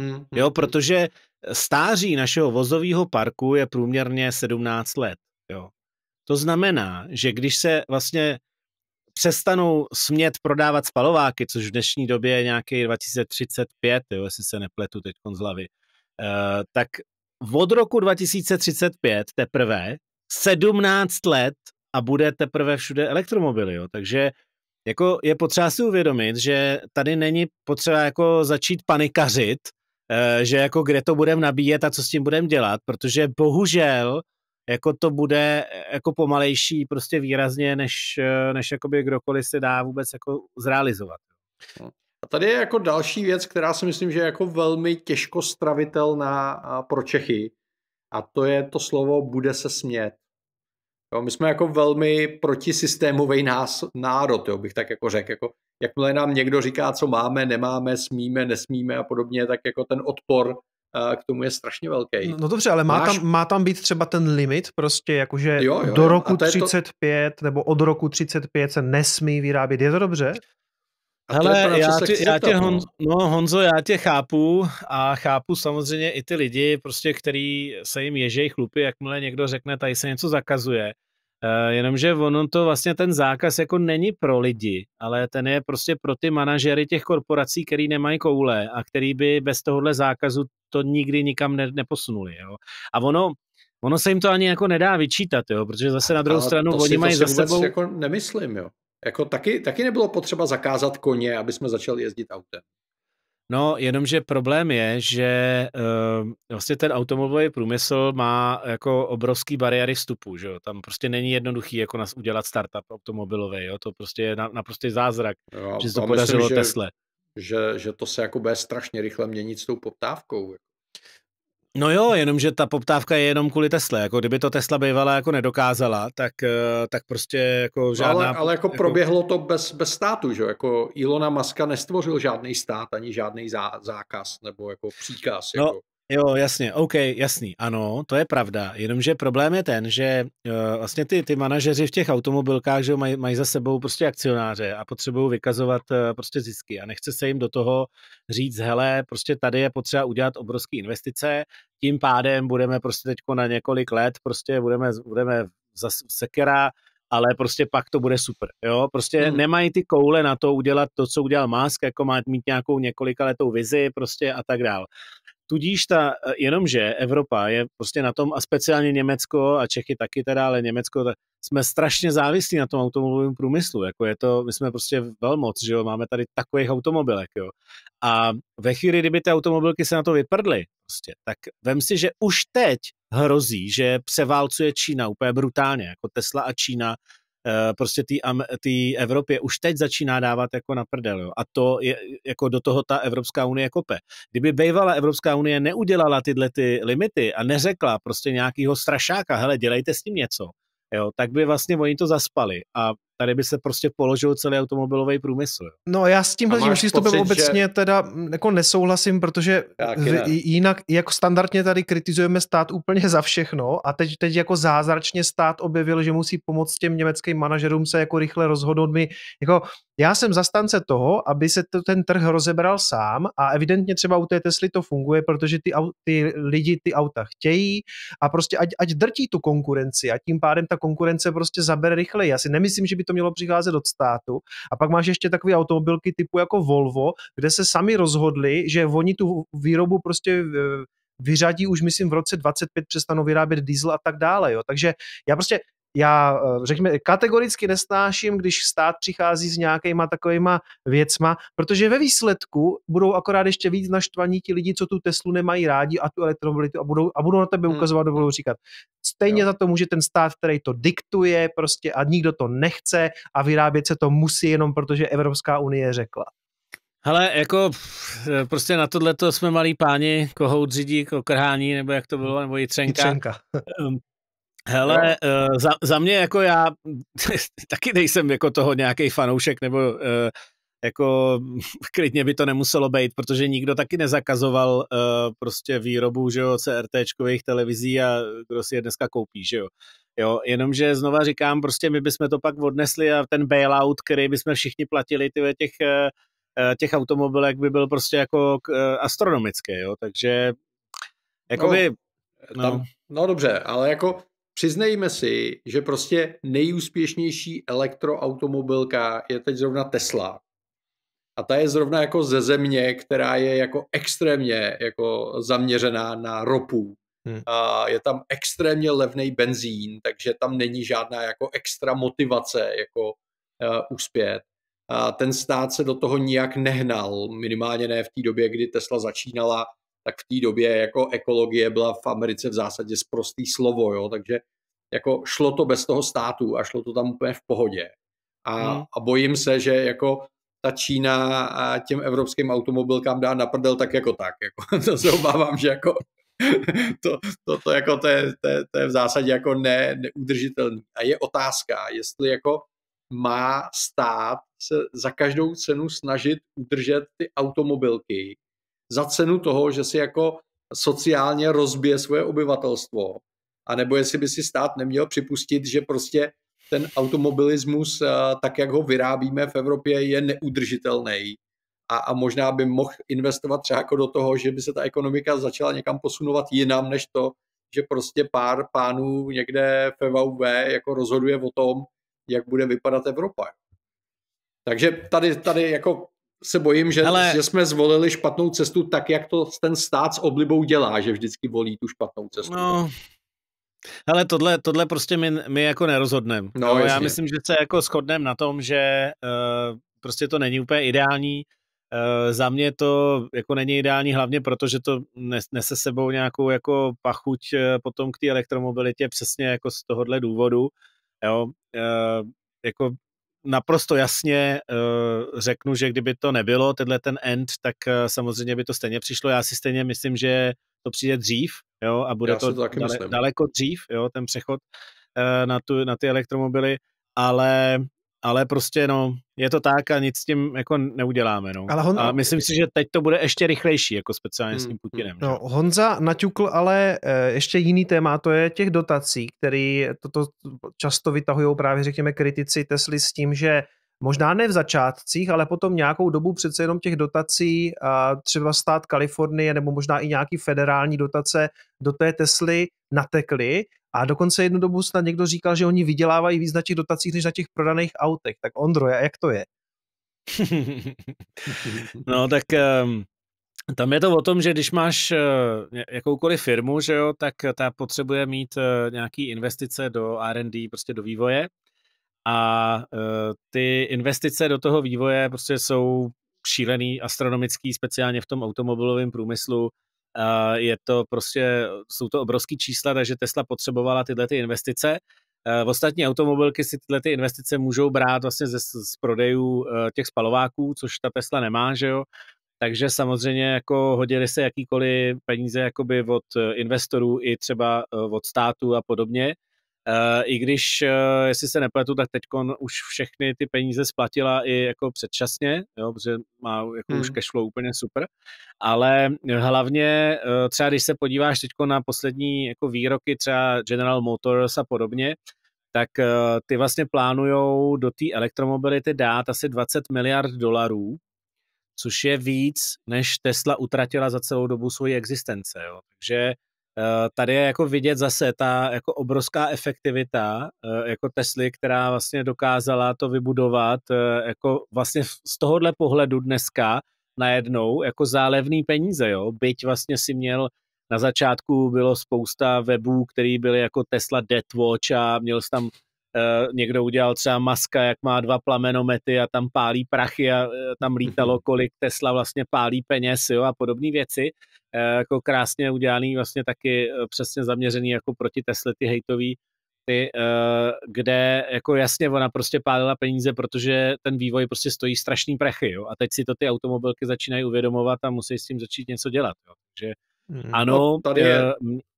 hmm. hmm jo hmm. protože stáří našeho vozového parku je průměrně 17 let. Jo. To znamená, že když se vlastně přestanou smět prodávat spalováky, což v dnešní době je nějaký 2035, jo, jestli se nepletu teď z hlavy, uh, tak od roku 2035 teprve 17 let a bude teprve všude elektromobily, jo. takže jako je potřeba si uvědomit, že tady není potřeba jako začít panikařit, eh, že jako kde to budeme nabíjet a co s tím budeme dělat, protože bohužel jako to bude e, jako pomalejší prostě výrazně, než, e, než jakoby kdokoliv se dá vůbec jako zrealizovat. No. A tady je jako další věc, která si myslím, že je jako velmi těžko stravitelná pro Čechy a to je to slovo bude se smět. Jo, my jsme jako velmi protisystémový národ, jo, bych tak jako řekl. Jako, jakmile nám někdo říká, co máme, nemáme, smíme, nesmíme a podobně, tak jako ten odpor k tomu je strašně velký. No, no dobře, ale má, Máš... tam, má tam být třeba ten limit, prostě jakože jo, jo, do roku 35 to... nebo od roku 35 se nesmí vyrábět, je to dobře? A Hele, to já, tě, já tě, no. Hon, no Honzo, já tě chápu a chápu samozřejmě i ty lidi, prostě, který se jim ježejí chlupy, jakmile někdo řekne, tady se něco zakazuje. Uh, jenomže ono to vlastně ten zákaz jako není pro lidi, ale ten je prostě pro ty manažery těch korporací, který nemají koule a který by bez tohohle zákazu to nikdy nikam ne, neposunuli. Jo. A ono, ono se jim to ani jako nedá vyčítat, jo, protože zase na druhou a stranu oni mají za sebou... jako nemyslím, jo. Jako taky, taky nebylo potřeba zakázat koně, aby jsme začali jezdit autem. No, jenomže problém je, že uh, vlastně ten automobilový průmysl má jako obrovský bariéry vstupu, že jo? Tam prostě není jednoduchý jako nás udělat startup automobilový, jo? To prostě je na, naprostý zázrak, jo, že se to podařilo myslím, Že že, že to se jako bude strašně rychle měnit s tou poptávkou. Jako. No jo, jenomže ta poptávka je jenom kvůli Tesla. Jako kdyby to Tesla bývala jako nedokázala, tak, eh, tak prostě jako no, žádná... ale, ale jako, jako proběhlo to bez, bez státu, že Jako Ilona Maska nestvořil žádný stát, ani žádný zá, zákaz nebo jako příkaz. No, jako. Jo, jasně, OK, jasný, ano, to je pravda, jenomže problém je ten, že uh, vlastně ty, ty manažeři v těch automobilkách, že mají maj za sebou prostě akcionáře a potřebují vykazovat uh, prostě zisky a nechce se jim do toho říct, hele, prostě tady je potřeba udělat obrovské investice, tím pádem budeme prostě teď na několik let, prostě budeme, budeme za sekera, ale prostě pak to bude super, jo, prostě hmm. nemají ty koule na to udělat to, co udělal Musk, jako má mít nějakou několika letou vizi prostě a tak dál. Tudíž ta, e, jenomže Evropa je prostě na tom, a speciálně Německo a Čechy taky teda, ale Německo, tak jsme strašně závislí na tom automobilovém průmyslu. Jako je to, my jsme prostě velmoc, že jo, máme tady takových automobilek, jo. A ve chvíli, kdyby ty automobilky se na to vyprdly, prostě, tak vem si, že už teď hrozí, že převálcuje Čína úplně brutálně, jako Tesla a Čína Eh, prostě té Evropě už teď začíná dávat jako na prdel. Jo. A to je, jako do toho ta Evropská unie kope. Kdyby bývala Evropská unie neudělala tyhle ty limity a neřekla prostě nějakýho strašáka, hele, dělejte s tím něco, jo, tak by vlastně oni to zaspali. A tady by se prostě položil celý automobilový průmysl. No já s tímhle přístupem pocit, obecně že... teda mm, jako nesouhlasím, protože v, jinak jako standardně tady kritizujeme stát úplně za všechno a teď, teď jako zázračně stát objevil, že musí pomoct těm německým manažerům se jako rychle rozhodnout. My, jako, já jsem zastance toho, aby se to, ten trh rozebral sám a evidentně třeba u té Tesly to funguje, protože ty, ty lidi ty auta chtějí a prostě ať, ať drtí tu konkurenci a tím pádem ta konkurence prostě zabere rychleji. Já si nemyslím, že by to mělo přicházet od státu. A pak máš ještě takové automobilky typu jako Volvo, kde se sami rozhodli, že oni tu výrobu prostě eh, vyřadí už, myslím, v roce 25 přestanou vyrábět diesel a tak dále. Jo. Takže já prostě já, eh, řekněme, kategoricky nesnáším, když stát přichází s nějakýma takovýma věcma, protože ve výsledku budou akorát ještě víc naštvaní ti lidi, co tu Teslu nemají rádi a tu elektromobilitu a budou, a budou na tebe hmm. ukazovat hmm. a budou říkat, stejně jo. za to může ten stát, který to diktuje prostě a nikdo to nechce a vyrábět se to musí jenom protože Evropská unie řekla. Ale jako eh, prostě na tohle jsme malí páni, kohout řídí, kokrhání, nebo jak to bylo, nebo jitřenka. jitřenka. Ehm, Hele, no. za, za mě jako já taky nejsem jako toho nějaký fanoušek, nebo uh, jako klidně by to nemuselo být, protože nikdo taky nezakazoval uh, prostě výrobu, že jo, CRTčkových televizí a kdo si je dneska koupí, že jo. Jo, jenomže znova říkám, prostě my bychom to pak odnesli a ten bailout, který bychom všichni platili, ty těch, těch automobilek by byl prostě jako astronomický, jo, takže no. jakoby... No, tam, no. no dobře, ale jako Přiznejme si, že prostě nejúspěšnější elektroautomobilka je teď zrovna Tesla. A ta je zrovna jako ze země, která je jako extrémně jako zaměřená na ropu. Hmm. A je tam extrémně levný benzín, takže tam není žádná jako extra motivace jako uh, uspět. A ten stát se do toho nijak nehnal, minimálně ne v té době, kdy Tesla začínala tak v té době jako ekologie byla v Americe v zásadě zprostý slovo, jo, takže jako šlo to bez toho státu a šlo to tam úplně v pohodě. A, hmm. a bojím se, že jako ta Čína a těm evropským automobilkám dá na prdel tak jako tak. Jako, to se obávám, že jako to, to, to, jako to, je, to, je, to je v zásadě jako ne, neudržitelné. A je otázka, jestli jako má stát se za každou cenu snažit udržet ty automobilky za cenu toho, že si jako sociálně rozbije svoje obyvatelstvo. A nebo jestli by si stát neměl připustit, že prostě ten automobilismus, eh, tak jak ho vyrábíme v Evropě, je neudržitelný. A, a možná by mohl investovat třeba jako do toho, že by se ta ekonomika začala někam posunovat jinam, než to, že prostě pár pánů někde v VUV jako rozhoduje o tom, jak bude vypadat Evropa. Takže tady, tady jako se bojím, že, Ale... že jsme zvolili špatnou cestu tak, jak to ten stát s oblibou dělá, že vždycky volí tu špatnou cestu. No, ale tohle, tohle prostě my, my jako nerozhodneme. No, no, já myslím, že se jako shodneme na tom, že uh, prostě to není úplně ideální. Uh, za mě to jako není ideální hlavně proto, že to nese sebou nějakou jako pachuť uh, potom k té elektromobilitě přesně jako z tohohle důvodu. Jo? Uh, jako naprosto jasně uh, řeknu, že kdyby to nebylo, tenhle ten end, tak uh, samozřejmě by to stejně přišlo. Já si stejně myslím, že to přijde dřív jo, a bude Já to, to dale, daleko dřív, jo, ten přechod uh, na, tu, na ty elektromobily, ale ale prostě no, je to tak a nic s tím jako neuděláme, no. Ale Hon... A myslím si, že teď to bude ještě rychlejší, jako speciálně hmm. s tím hmm, Putinem. Hmm. No, Honza naťukl ale eh, ještě jiný téma, to je těch dotací, který toto často vytahují právě, řekněme, kritici Tesly s tím, že možná ne v začátcích, ale potom nějakou dobu přece jenom těch dotací, třeba stát Kalifornie nebo možná i nějaký federální dotace do té Tesly natekly a dokonce jednu dobu snad někdo říkal, že oni vydělávají víc na těch dotacích, než na těch prodaných autech. Tak Ondro, jak to je? no tak ehm, Tam je to o tom, že když máš e, jakoukoliv firmu, že jo, tak ta potřebuje mít e, nějaký investice do R&D, prostě do vývoje a e, ty investice do toho vývoje prostě jsou šílený, astronomický, speciálně v tom automobilovém průmyslu. Je to prostě, jsou to obrovský čísla, takže Tesla potřebovala tyhle ty investice. V e, ostatní automobilky si tyhle ty investice můžou brát vlastně ze, z prodejů e, těch spalováků, což ta Tesla nemá, že jo. Takže samozřejmě jako hodili se jakýkoliv peníze jakoby od investorů i třeba od státu a podobně. Eh, i když, eh, jestli se nepletu, tak teď už všechny ty peníze splatila i jako předčasně, jo, protože má jako hmm. už cashflow úplně super, ale hlavně eh, třeba když se podíváš teď na poslední jako výroky třeba General Motors a podobně, tak ty vlastně plánujou do té elektromobility dát asi 20 miliard dolarů, což je víc, než Tesla utratila za celou dobu svoji existence. Jo. Takže Eh, tady je jako vidět zase ta jako obrovská efektivita eh, jako Tesly, která vlastně dokázala to vybudovat eh, jako vlastně z tohohle pohledu dneska najednou jako zálevný peníze, jo. Byť vlastně si měl na začátku bylo spousta webů, které byly jako Tesla Deathwatch a měl jsi tam Eh, někdo udělal třeba maska, jak má dva plamenomety a tam pálí prachy a eh, tam lítalo, mhm. kolik Tesla vlastně pálí peněz jo, a podobné věci. Eh, jako krásně udělaný, vlastně taky přesně zaměřený jako proti Tesla ty hejtový ty, kde jako jasně ona prostě pálila peníze, protože ten vývoj prostě stojí strašný prachy, jo, a teď si to ty automobilky začínají uvědomovat a musí s tím začít něco dělat, jo, takže mhm. ano, no, tady je,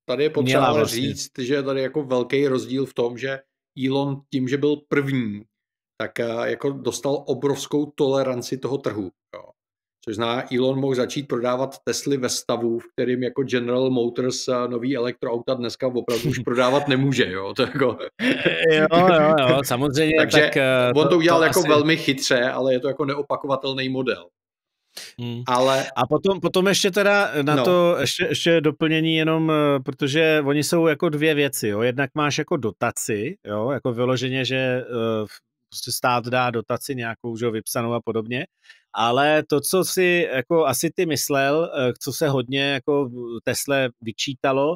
tady je potřeba vlastně. říct, že tady je jako velký rozdíl v tom, že Elon tím, že byl první, tak eh, jako dostal obrovskou toleranci toho trhu. Jo. Což zná, Elon mohl začít prodávat Tesly ve stavu, v kterým jako General Motors nový elektroauta dneska opravdu už prodávat nemůže. Jo, to jako... jo, jo, jo, samozřejmě. Takže tak, eh, on to udělal to jako asi... velmi chytře, ale je to jako neopakovatelný model. Hmm. Ale... A potom, potom ještě teda na no. to ještě, ještě doplnění jenom, eh, protože oni jsou jako dvě věci, jo. Jednak máš jako dotaci, jo, jako vyloženě, že uh, prostě stát dá dotaci nějakou, že vypsanou a podobně. Ale to, co si jako asi ty myslel, eh, co se hodně jako Tesle vyčítalo,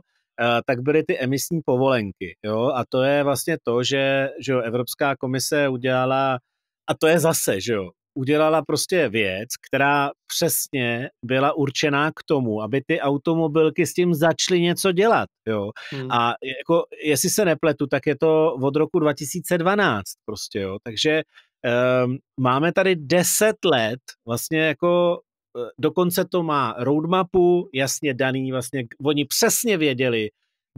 tak byly ty emisní povolenky. Jo? A to je vlastně to, že, že Evropská komise udělala, a to je zase, že jo, udělala prostě věc, která přesně byla určená k tomu, aby ty automobilky s tím začaly něco dělat. Jo? Hmm. A jako, jestli se nepletu, tak je to od roku 2012 prostě. Jo? Takže um, máme tady 10 let vlastně jako e, dokonce to má roadmapu, jasně daný, vlastně oni přesně věděli,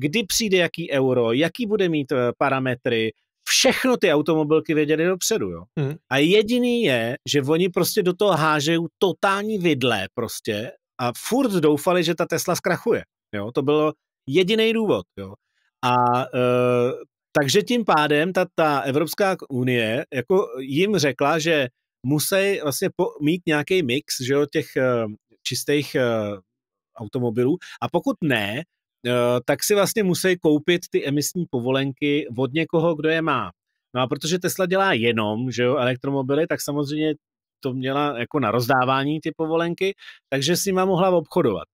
kdy přijde jaký euro, jaký bude mít e, parametry, všechno ty automobilky věděly dopředu, jo. Hmm. A jediný je, že oni prostě do toho hážejí totální vidle prostě a furt doufali, že ta Tesla zkrachuje, jo. To bylo jediný důvod, jo. A e, takže tím pádem ta, ta Evropská unie jako jim řekla, že musí vlastně po, mít nějaký mix, že jo, těch e, čistých e, automobilů a pokud ne, Eh, tak si vlastně musí koupit ty emisní povolenky od někoho, kdo je má. No a protože Tesla dělá jenom že jo, elektromobily, tak samozřejmě to měla jako na rozdávání ty povolenky, takže si má mohla obchodovat.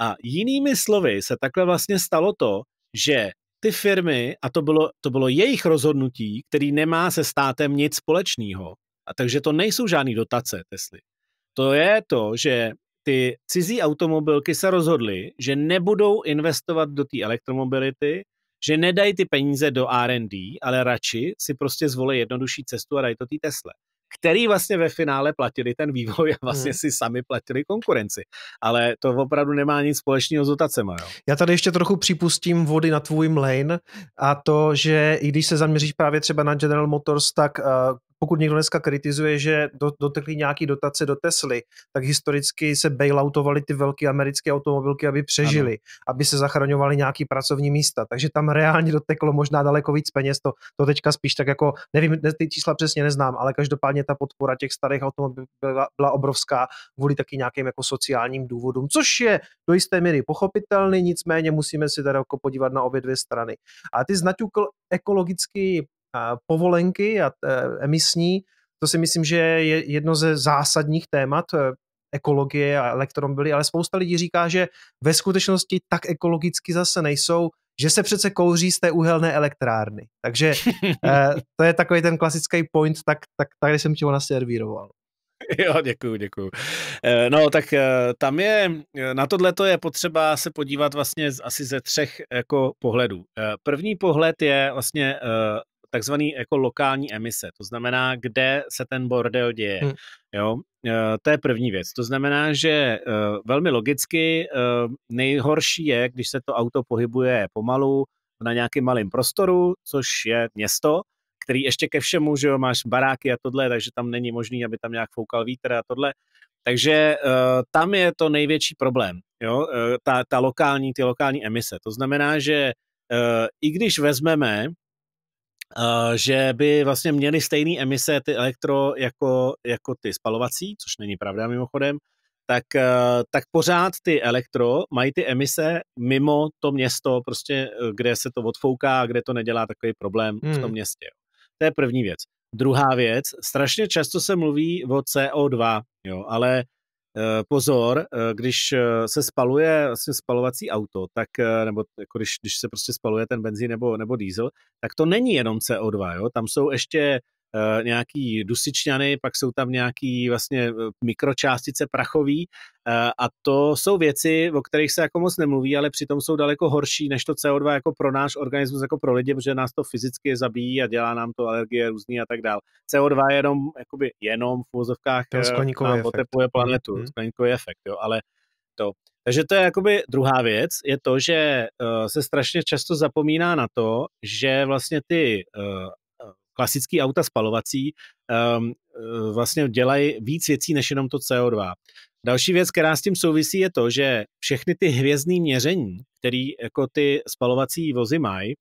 A jinými slovy se takhle vlastně stalo to, že ty firmy, a to bylo, to bylo jejich rozhodnutí, který nemá se státem nic společného, a takže to nejsou žádné dotace Tesly. To je to, že ty cizí automobilky se rozhodly, že nebudou investovat do té elektromobility, že nedají ty peníze do R&D, ale radši si prostě zvolí jednodušší cestu a dají to té Tesle který vlastně ve finále platili ten vývoj a vlastně hmm. si sami platili konkurenci. Ale to opravdu nemá nic společného s dotacema. Jo? Já tady ještě trochu připustím vody na tvůj mlejn a to, že i když se zaměříš právě třeba na General Motors, tak uh, pokud někdo dneska kritizuje, že do dotekly nějaký dotace do Tesly, tak historicky se bailoutovaly ty velké americké automobilky, aby přežily, ano. aby se zachraňovaly nějaké pracovní místa. Takže tam reálně doteklo možná daleko víc peněz. To, to teďka spíš tak jako, nevím, ty čísla přesně neznám, ale každopádně ta podpora těch starých automobilů byla, byla obrovská kvůli taky nějakým jako sociálním důvodům, což je do jisté míry pochopitelný, nicméně musíme si tady jako podívat na obě dvě strany. A ty znaťukl ekologický povolenky a e, emisní. To si myslím, že je jedno ze zásadních témat e, ekologie a elektromobily, ale spousta lidí říká, že ve skutečnosti tak ekologicky zase nejsou, že se přece kouří z té uhelné elektrárny. Takže e, to je takový ten klasický point, tak, tak tady jsem ti ho naservíroval. Jo, děkuju, děkuju. No, tak tam je, na tohle to je potřeba se podívat vlastně asi ze třech jako pohledů. První pohled je vlastně takzvaný jako lokální emise, to znamená, kde se ten bordel děje. Hmm. Jo? Eh, to je první věc. To znamená, že eh, velmi logicky eh, nejhorší je, když se to auto pohybuje pomalu na nějakém malém prostoru, což je město, který ještě ke všemu, že jo, máš baráky a tohle, takže tam není možný, aby tam nějak foukal vítr a tohle. Takže tam je to největší problém, jo, ta, ta lokální, ty lokální emise. To znamená, že i když vezmeme, Eh, že by vlastně měly stejné emise ty elektro jako, jako ty spalovací, což není pravda mimochodem, tak, eh, tak pořád ty elektro mají ty emise mimo to město, prostě eh, kde se to odfouká a kde to nedělá takový problém hmm. v tom hmm. městě. To je první věc. Druhá věc, strašně často se mluví o CO2, jo, ale Eh, pozor, eh, když eh, se spaluje vlastně spalovací auto, tak, nebo jako když, když se prostě spaluje ten benzín nebo, nebo diesel, tak to není jenom CO2, jo? tam jsou ještě Eh, nějaký dusičňany, pak jsou tam nějaký vlastně eh, mikročástice prachový eh, a to jsou věci, o kterých se jako moc nemluví, ale přitom jsou daleko horší než to CO2 jako pro náš organismus, jako pro lidi, protože nás to fyzicky zabíjí a dělá nám to alergie různý a tak dále. CO2 je jenom, jakoby jenom v vozovkách nám potepuje mhm, planetu, hmm. skleníkový efekt, jo, ale to. Takže to je jakoby druhá věc, je to, že se strašně často zapomíná na to, že vlastně ty klasické auta spalovací um, vlastně dělají víc věcí než jenom to CO2. Další věc, která s tím souvisí, je to, že všechny ty hvězdné měření, které jako ty spalovací vozy mají,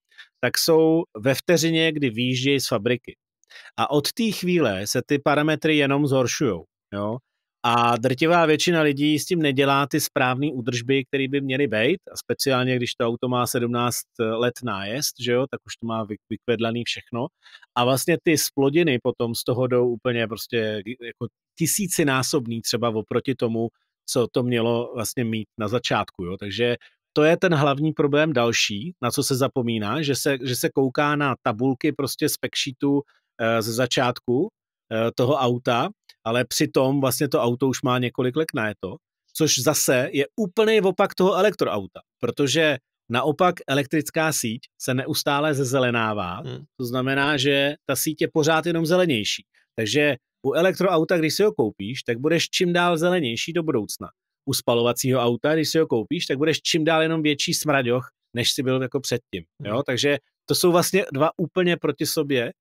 tak jsou ve vteřině, kdy výjíždějí z fabriky. A od té chvíle se ty parametry jenom zhoršují. A drtivá většina lidí s tím nedělá ty správné údržby, které by měly být. A speciálně, když to auto má 17 let nájezd, že jo, tak už to má vykvedlaný všechno. A vlastně ty splodiny potom z toho jdou úplně prostě jako tisícinásobný třeba oproti tomu, co to mělo vlastně mít na začátku. Jo. Takže to je ten hlavní problém další, na co se zapomíná, že se, že se kouká na tabulky prostě z eh, ze začátku eh, toho auta ale přitom vlastně to auto už má několik let na to, což zase je úplný opak toho elektroauta, protože naopak elektrická síť se neustále zezelenává, hmm. to znamená, že ta síť je pořád jenom zelenější. Takže u elektroauta, když si ho koupíš, tak budeš čím dál zelenější do budoucna. U spalovacího auta, když si ho koupíš, tak budeš čím dál jenom větší smraďoch, než si byl jako předtím. Jo? Hmm. Takže to jsou vlastně dva úplně proti sobě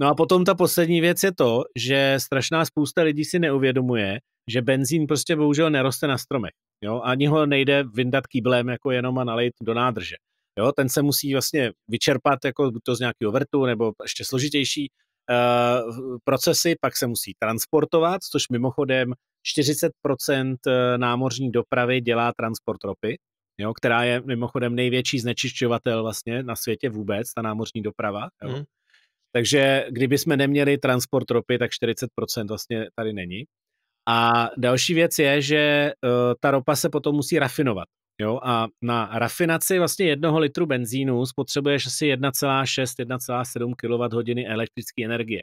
No a potom ta poslední věc je to, že strašná spousta lidí si neuvědomuje, že benzín prostě bohužel neroste na stromech. Jo? Ani ho nejde vyndat kýblem jako jenom a nalejt do nádrže. Jo? Ten se musí vlastně vyčerpat jako to z nějakého vrtu nebo ještě složitější uh, procesy, pak se musí transportovat, což mimochodem 40% eh, námořní dopravy dělá transport ropy, jo? která je mimochodem největší znečišťovatel vlastně na světě vůbec, ta námořní doprava. Jo? Mm. Takže kdyby jsme neměli transport ropy, tak 40% vlastně tady není. A další věc je, že eh, ta ropa se potom musí rafinovat. Jo? A na rafinaci vlastně jednoho litru benzínu spotřebuješ asi 1,6-1,7 kWh elektrické energie.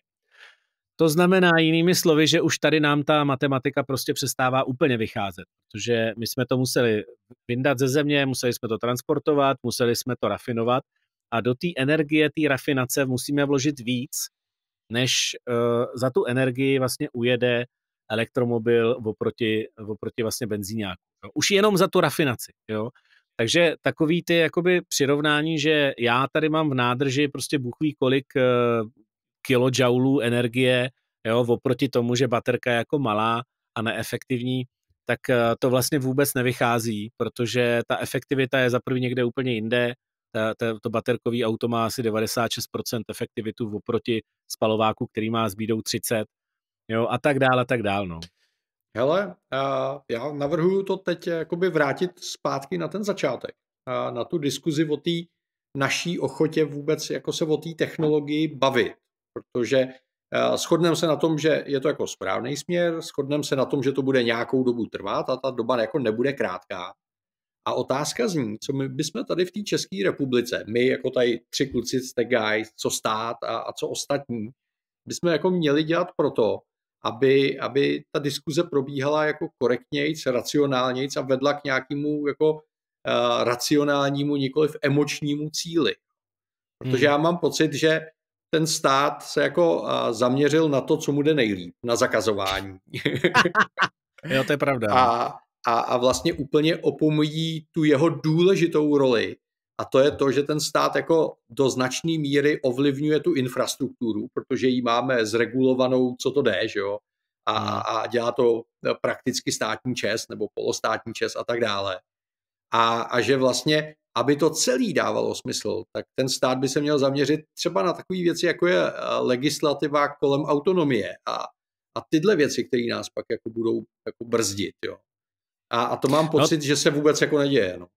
To znamená jinými slovy, že už tady nám ta matematika prostě přestává úplně vycházet, protože my jsme to museli vyndat ze země, museli jsme to transportovat, museli jsme to rafinovat a do té energie, té rafinace musíme vložit víc, než uh, za tu energii vlastně ujede elektromobil oproti, oproti vlastně benzíňáku. Jo. Už jenom za tu rafinaci. Jo. Takže takový ty jakoby přirovnání, že já tady mám v nádrži prostě buchví kolik uh, kilojoulů energie, jo, oproti tomu, že baterka je jako malá a neefektivní, tak eh, to vlastně vůbec nevychází, protože ta efektivita je za prvý někde úplně jinde ta, ta, to baterkový auto má asi 96% efektivitu oproti spalováku, který má s bídou 30, jo, a tak dál, a tak dál, no. Hele, já navrhuju to teď jakoby vrátit zpátky na ten začátek, na tu diskuzi o té naší ochotě vůbec jako se o té technologii bavit, protože shodneme se na tom, že je to jako správný směr, shodneme se na tom, že to bude nějakou dobu trvat a ta doba jako nebude krátká. A otázka zní, co my bychom tady v té České republice, my jako tady tři kluci z Guys, co stát a, a co ostatní, bychom jako měli dělat proto, aby, aby ta diskuze probíhala jako korektnějc, racionálnějc a vedla k nějakému jako racionálnímu eh, racionálnímu, nikoliv emočnímu cíli. Protože hmm. já mám pocit, že ten stát se jako eh, zaměřil na to, co mu jde nejlíp, na zakazování. jo, to je pravda. A, no a, a vlastně úplně opomíjí tu jeho důležitou roli. A to je to, že ten stát jako do značné míry ovlivňuje tu infrastrukturu, protože ji máme zregulovanou, co to jde, že jo? A, hmm. a dělá to no, prakticky státní čest nebo polostátní čest a tak dále. A, a že vlastně, aby to celý dávalo smysl, tak ten stát by se měl zaměřit třeba na takové věci, jako je eh, legislativa kolem autonomie a, a tyhle věci, které nás pak jako budou jako brzdit. Jo. A, a to mám no. pocit, no, že se vůbec jako neděje. No.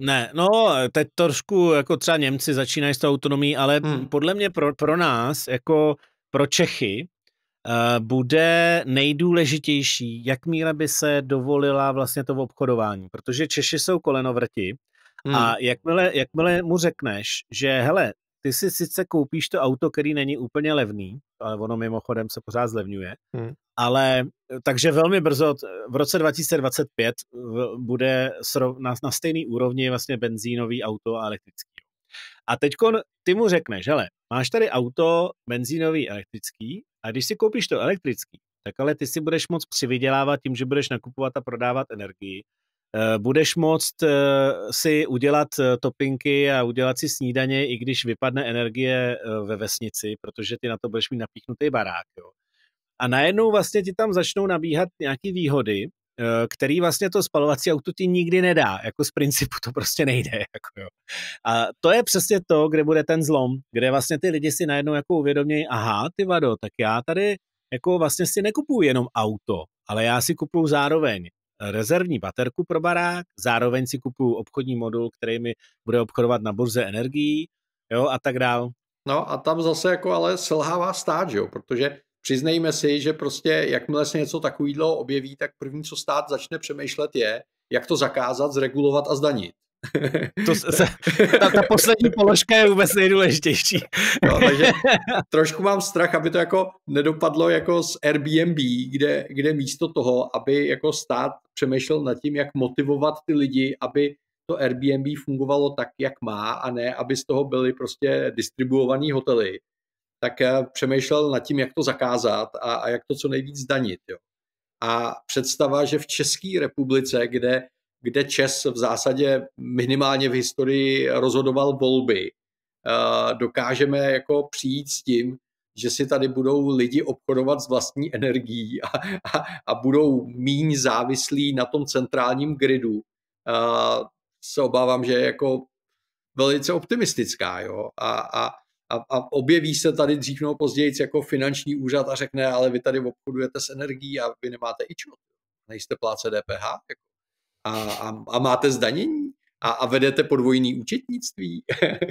Ne, no teď trošku jako třeba Němci začínají s tou autonomií, ale hmm. podle mě pro, pro nás, jako pro Čechy, uh, bude nejdůležitější, jak míra by se dovolila vlastně to obchodování, protože Češi jsou kolenovrti, Hmm. A jakmile, jakmile mu řekneš, že hele, ty si sice koupíš to auto, který není úplně levný, ale ono mimochodem se pořád zlevňuje, hmm. ale eh, takže velmi brzo, eh, v roce 2025 bude na, na stejný úrovni vlastně benzínový auto a elektrický. A teď ty mu řekneš, hele, máš tady auto benzínový elektrický a když si koupíš to elektrický, tak ale ty si budeš moc přivydělávat tím, že budeš nakupovat a prodávat energii Eh, budeš moct eh, si udělat eh, topinky a udělat si snídaně, i když vypadne energie ve vesnici, protože ty na to budeš mít napíchnutý barák. Jo. A najednou vlastně ti tam začnou nabíhat nějaké výhody, který vlastně to spalovací auto ti nikdy nedá. Jako z principu to prostě nejde. Jako jo. A to je přesně to, kde bude ten zlom, kde vlastně ty lidi si najednou jako uvědomějí, aha, ty vado, tak já tady jako vlastně si nekupuju jenom auto, ale já si kupuju zároveň rezervní baterku pro barák, zároveň si kupuju obchodní modul, který mi bude obchodovat na burze energií, jo, a tak dál. No a tam zase jako ale selhává stát, jo, protože přiznejme si, že prostě jakmile se něco takového objeví, tak první, co stát začne přemýšlet je, jak to zakázat, zregulovat a zdanit. To se, ta, ta poslední položka je vůbec nejdůležitější. No, takže trošku mám strach, aby to jako nedopadlo jako z Airbnb, kde, kde místo toho, aby jako stát přemýšlel nad tím, jak motivovat ty lidi, aby to Airbnb fungovalo tak, jak má a ne, aby z toho byly prostě distribuované hotely, tak eh, přemýšlel nad tím, jak to zakázat a, a jak to co nejvíc danit. Jo. A představa, že v České republice, kde kde Čes v zásadě minimálně v historii rozhodoval volby, eh, dokážeme jako přijít s tím, že si tady budou lidi obchodovat s vlastní energií a, a, a budou míň závislí na tom centrálním gridu, a eh, se obávám, že je jako velice optimistická. Jo? A, a, a, a objeví se tady dřív nebo později jako finanční úřad a řekne, ale vy tady obchodujete s energií a vy nemáte ičo, nejste pláce DPH. Jako a, a, a máte zdanění? a, a vedete podvojný účetnictví.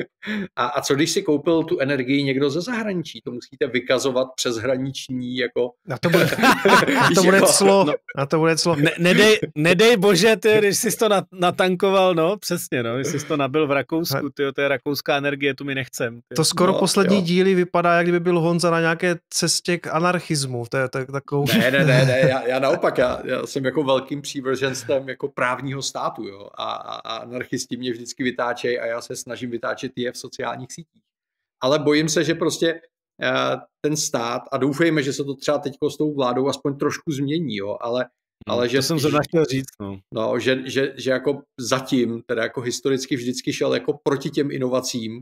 a, a co když si koupil tu energii někdo ze zahraničí? To musíte vykazovat hraniční jako... Na to bude, na to bude clo. No. Na to bude clo. Ne, nedej, nedej bože, ty, když jsi to natankoval, no přesně, no, když jsi to nabil v Rakousku, ty, to je rakouská energie, tu mi nechcem. Ty. To skoro no, poslední jo. díly vypadá, jak kdyby byl Honza na nějaké cestě k anarchismu. To je tak, takovou... Ne, ne, ne, ne já, já naopak, já, já, jsem jako velkým přívrženstvem jako právního státu, jo, a, a, a anarchisti mě vždycky vytáčejí a já se snažím vytáčet je v sociálních sítích. Ale bojím se, že prostě eh, ten stát, a doufejme, že se to třeba teď s tou vládou aspoň trošku změní, jo, ale No, ale že, to jsem zrovna chtěl říct. No. No, že, že, že, jako zatím, teda jako historicky vždycky šel jako proti těm inovacím,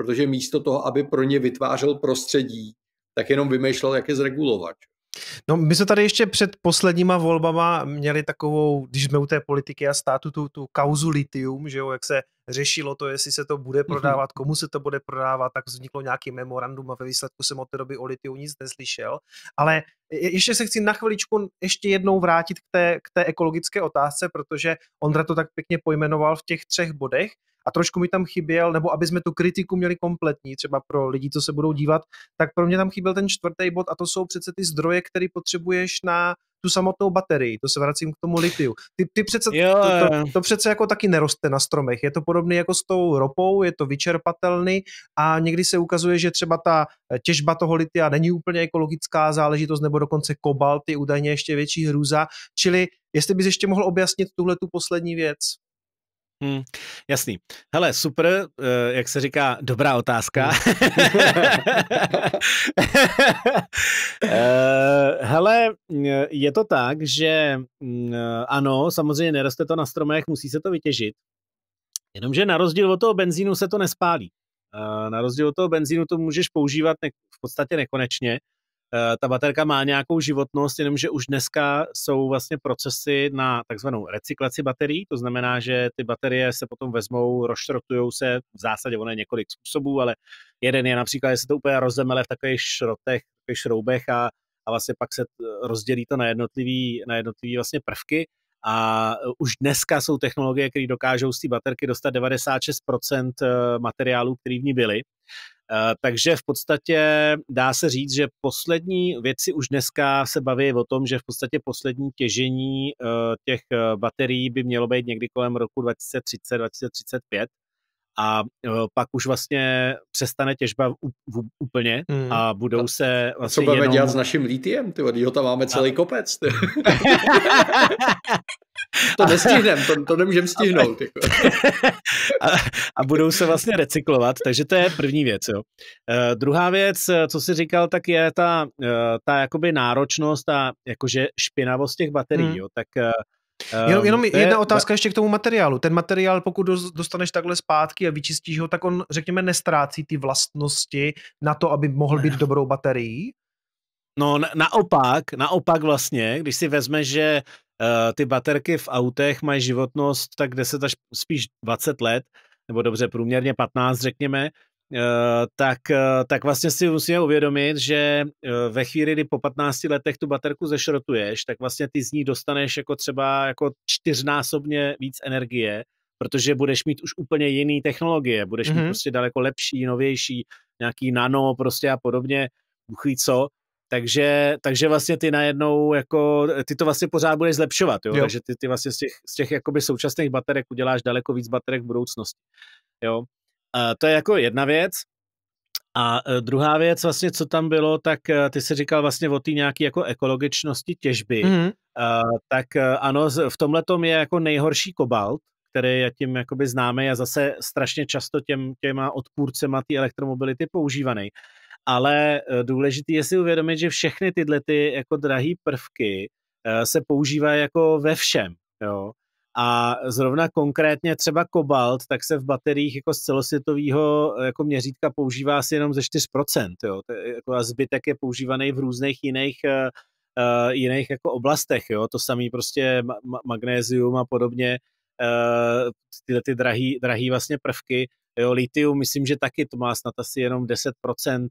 protože místo toho, aby pro ně vytvářel prostředí, tak jenom vymýšlel, jak je zregulovat. No, my jsme tady ještě před posledníma volbama měli takovou, když jsme u té politiky a státu, tu, tu kauzu litium, že jo, jak se řešilo to, jestli se to bude mhm. prodávat, komu se to bude prodávat, tak vzniklo nějaký memorandum a ve výsledku jsem od té doby o litiu nic neslyšel. Ale ještě se chci na chviličku ještě jednou vrátit k té, k té ekologické otázce, protože Ondra to tak pěkně pojmenoval v těch třech bodech a trošku mi tam chyběl, nebo aby jsme tu kritiku měli kompletní, třeba pro lidi, co se budou dívat, tak pro mě tam chyběl ten čtvrtý bod a to jsou přece ty zdroje, které potřebuješ na tu samotnou baterii, to se vracím k tomu litiu. Ty, ty přece, to, to, to přece jako taky neroste na stromech, je to podobné jako s tou ropou, je to vyčerpatelný a někdy se ukazuje, že třeba ta těžba toho litia není úplně ekologická záležitost, nebo dokonce kobalt je údajně ještě větší hrůza, čili jestli bys ještě mohl objasnit tuhle tu poslední věc. Hmm, jasný. Hele, super, eh, jak se říká, dobrá otázka. Hmm. Eh, hele, je to tak, že mm, eh, ano, samozřejmě neroste to na stromech, musí se to vytěžit. Jenomže na rozdíl od toho benzínu se to nespálí. Na rozdíl od toho benzínu to můžeš používat ne- v podstatě nekonečně Eh, ta baterka má nějakou životnost, jenomže už dneska jsou vlastně procesy na takzvanou recyklaci baterií, to znamená, že ty baterie se potom vezmou, rošrotují se, v zásadě ono je několik způsobů, ale jeden je například, že se to úplně rozemele v takových šrotech, takových šroubech a, a vlastně pak se eh, rozdělí to na jednotlivý, na jednotlivý vlastně prvky a eh, už dneska jsou technologie, které dokážou z té baterky dostat 96% materiálů, který v ní byly, Eh, takže v podstatě dá se říct, že poslední věci už dneska se baví o tom, že v podstatě poslední těžení eh, těch eh, baterií by mělo být někdy kolem roku 2030-2035, a eh, pak už vlastně přestane těžba úplně hmm. a budou se vlastně Co budeme jenom... dělat s naším litiem, ty tam máme celý a... kopec. to nestihnem, to, to nemůžeme stihnout. a, a budou se vlastně recyklovat, takže to je první věc. Jo. Uh, druhá věc, co jsi říkal, tak je ta, uh, ta jakoby náročnost a jakože špinavost těch baterií. Hmm. Jo. Tak uh, Um, jenom ehm, jenom je, jedna otázka ještě k tomu materiálu. Ten materiál, pokud dostaneš takhle zpátky a vyčistíš ho, tak on, řekněme, nestrácí ty vlastnosti na to, aby mohl být dobrou baterií? No na, naopak, naopak vlastně, když si vezme, že uh, ty baterky v autech mají životnost tak 10 až spíš 20 let, nebo dobře průměrně 15 řekněme, Eh, tak, eh, tak vlastně si musíme uvědomit, že eh, ve chvíli, kdy po 15 letech tu baterku zešrotuješ, tak vlastně ty z ní dostaneš jako třeba jako čtyřnásobně víc energie, protože budeš mít už úplně jiný technologie, budeš mm-hmm. mít mhm. prostě daleko lepší, novější, nějaký nano prostě a podobně, buchví co. Takže, takže vlastně ty najednou, jako, ty to vlastně pořád budeš zlepšovat, jo? jo. takže ty, ty vlastně z těch, z těch jakoby současných baterek uděláš daleko víc baterek v budoucnosti. Jo? A to je jako jedna věc. A e, druhá věc, vlastně, co tam bylo, tak e, ty jsi říkal vlastně o té nějaké jako ekologičnosti těžby. Mm-hmm. A, tak e, ano, v tomhle je jako nejhorší kobalt, který je tím jakoby známý a zase strašně často těm, těma odpůrcema té elektromobility používaný. Ale důležité je si uvědomit, že všechny tyhle ty jako drahé prvky se používají jako ve všem. Jo? A zrovna konkrétně třeba kobalt, tak se v bateriích jako z celosvětového jako měřítka používá asi jenom ze 4%. Jo. Jako, a zbytek je používaný v různých jiných uh, jiných jako oblastech. Jo. To samé prostě ma- magnézium a podobně, uh, tyhle ty drahý, drahý vlastně prvky. Jo, litium, myslím, že taky to má snad asi jenom 10%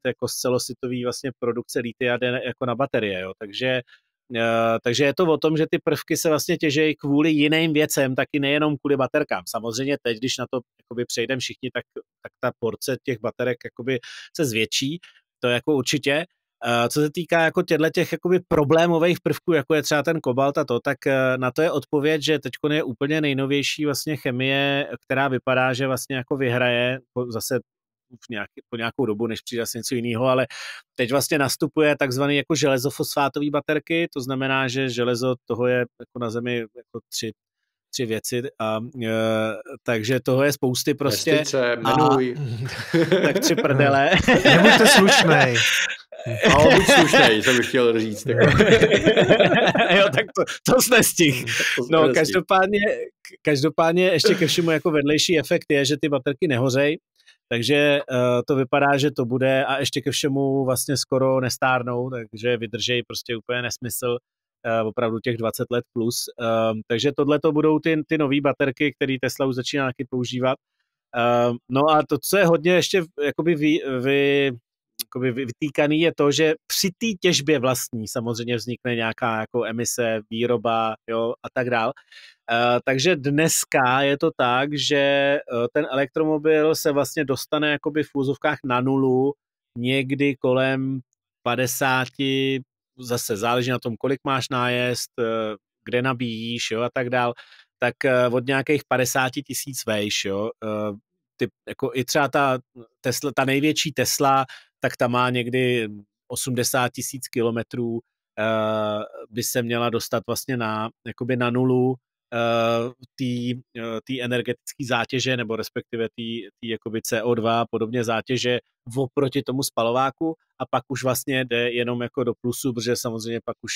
jako z celosvětové vlastně produkce litia jde jako na baterie, jo. takže Eh, takže je to o tom, že ty prvky se vlastně těžejí kvůli jiným věcem, taky nejenom kvůli baterkám. Samozřejmě teď, když na to jakoby přejdeme všichni, tak, tak ta porce těch baterek jakoby se zvětší, to jako určitě. Eh, co se týká jako těchto těch jakoby problémových prvků, jako je třeba ten kobalt a to, tak eh, na to je odpověď, že teď je úplně nejnovější vlastně chemie, která vypadá, že vlastně jako vyhraje, zase v nějaký, po nějakou dobu, než přijde asi něco jiného, ale teď vlastně nastupuje takzvaný jako železofosfátový baterky, to znamená, že železo toho je jako na zemi jako tři, tři věci a e, takže toho je spousty prostě. A, tak tři prdele. Nebuďte slušnej. Ale buď slušnej, jsem chtěl říct. Jako. jo, tak to, to jsme stih. No, každopádně, každopádně ještě ke všemu jako vedlejší efekt je, že ty baterky nehořej, takže uh, to vypadá, že to bude a ještě ke všemu vlastně skoro nestárnou, takže vydržej prostě úplně nesmysl uh, opravdu těch 20 let plus. Uh, takže tohle to budou ty, ty nové baterky, které Tesla už začíná taky používat. Uh, no a to, co je hodně ještě jakoby vy, vy jakoby vytýkaný, je to, že při té těžbě vlastní samozřejmě vznikne nějaká jako emise, výroba jo, a tak dál. Uh, takže dneska je to tak, že uh, ten elektromobil se vlastně dostane jakoby v úzovkách na nulu někdy kolem 50, zase záleží na tom, kolik máš nájezd, uh, kde nabíjíš jo, a tak dál, tak od nějakých 50 tisíc vejš, jo, ty, jako i třeba ta, Tesla, ta největší Tesla tak ta má někdy 80 tisíc kilometrů, eh, by se měla dostat vlastně na, jakoby na nulu eh, té eh, energetické zátěže, nebo respektive té CO2 a podobně zátěže oproti tomu spalováku a pak už vlastně jde jenom jako do plusu, protože samozřejmě pak už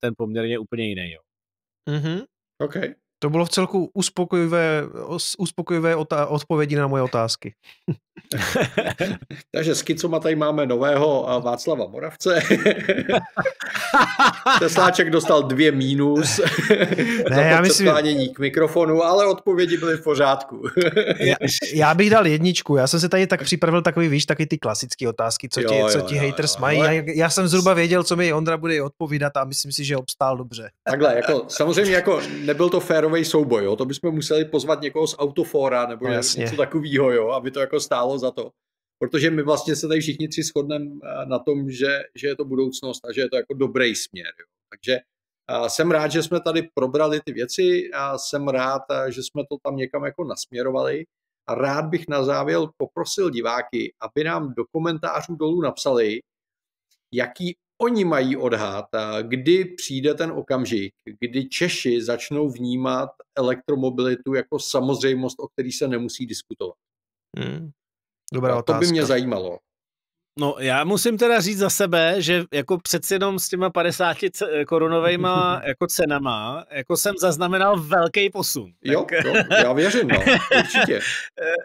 ten poměr je úplně jiný. Jo. Mm-hmm. Okay. To bylo v celku uspokojivé, uspokojivé odpovědi na moje otázky. Takže s Kicuma tady máme nového Václava Moravce. Tesláček dostal dvě mínus ne, za to já myslím... k mikrofonu, ale odpovědi byly v pořádku. já, já, bych dal jedničku. Já jsem se tady tak připravil takový, víš, taky ty klasické otázky, co ti, jo, jo, co ti jo, haters jo, mají. Ale... Já, já, jsem zhruba věděl, co mi Ondra bude odpovídat a myslím si, že obstál dobře. Takhle, jako, samozřejmě jako nebyl to férový souboj, jo? to bychom museli pozvat někoho z autofora nebo no, něco takového, jo? aby to jako stálo stálo za to. Protože my vlastně se tady všichni tři shodneme eh, na tom, že, že je to budoucnost a že je to jako dobrý směr. Jo. Takže eh, jsem rád, že jsme tady probrali ty věci a jsem rád, eh, že jsme to tam někam jako nasměrovali. A rád bych na závěr poprosil diváky, aby nám do komentářů dolů napsali, jaký oni mají odhad, kdy přijde ten okamžik, kdy Češi začnou vnímat elektromobilitu jako samozřejmost, o který se nemusí diskutovat. Hmm. Dobrá otázka. To by mě zajímalo. No já musím teda říct za sebe, že jako přeci jenom s těma 50 eh, korunovejma jako cenama, jako jsem zaznamenal velký posun. Jo, tak... jo, já věřím, no, určitě.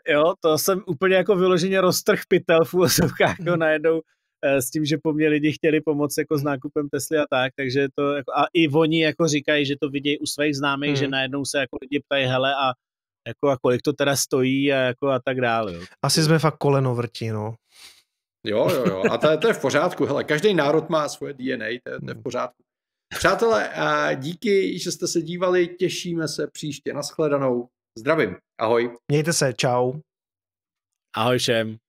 Eh, jo, to jsem úplně jako vyloženě roztrh pytel v úvozovkách, jako najednou eh, s tím, že po mně lidi chtěli pomoct jako s nákupem Tesly a tak, takže to, jako, a i oni jako říkají, že to vidějí u svých známých, mm. že najednou se jako lidi ptají, hele a jako a kolik to teda stojí a, jako a tak dále. Jo. Asi jsme fakt koleno vrtí, no. Jo, jo, jo. A to, to je v pořádku. Hele, každý národ má svoje DNA, to je, to je v hmm. pořádku. Přátelé, a díky, že jste se dívali, těšíme se příště. Naschledanou. Zdravím. Ahoj. Mějte se, čau. Ahoj všem.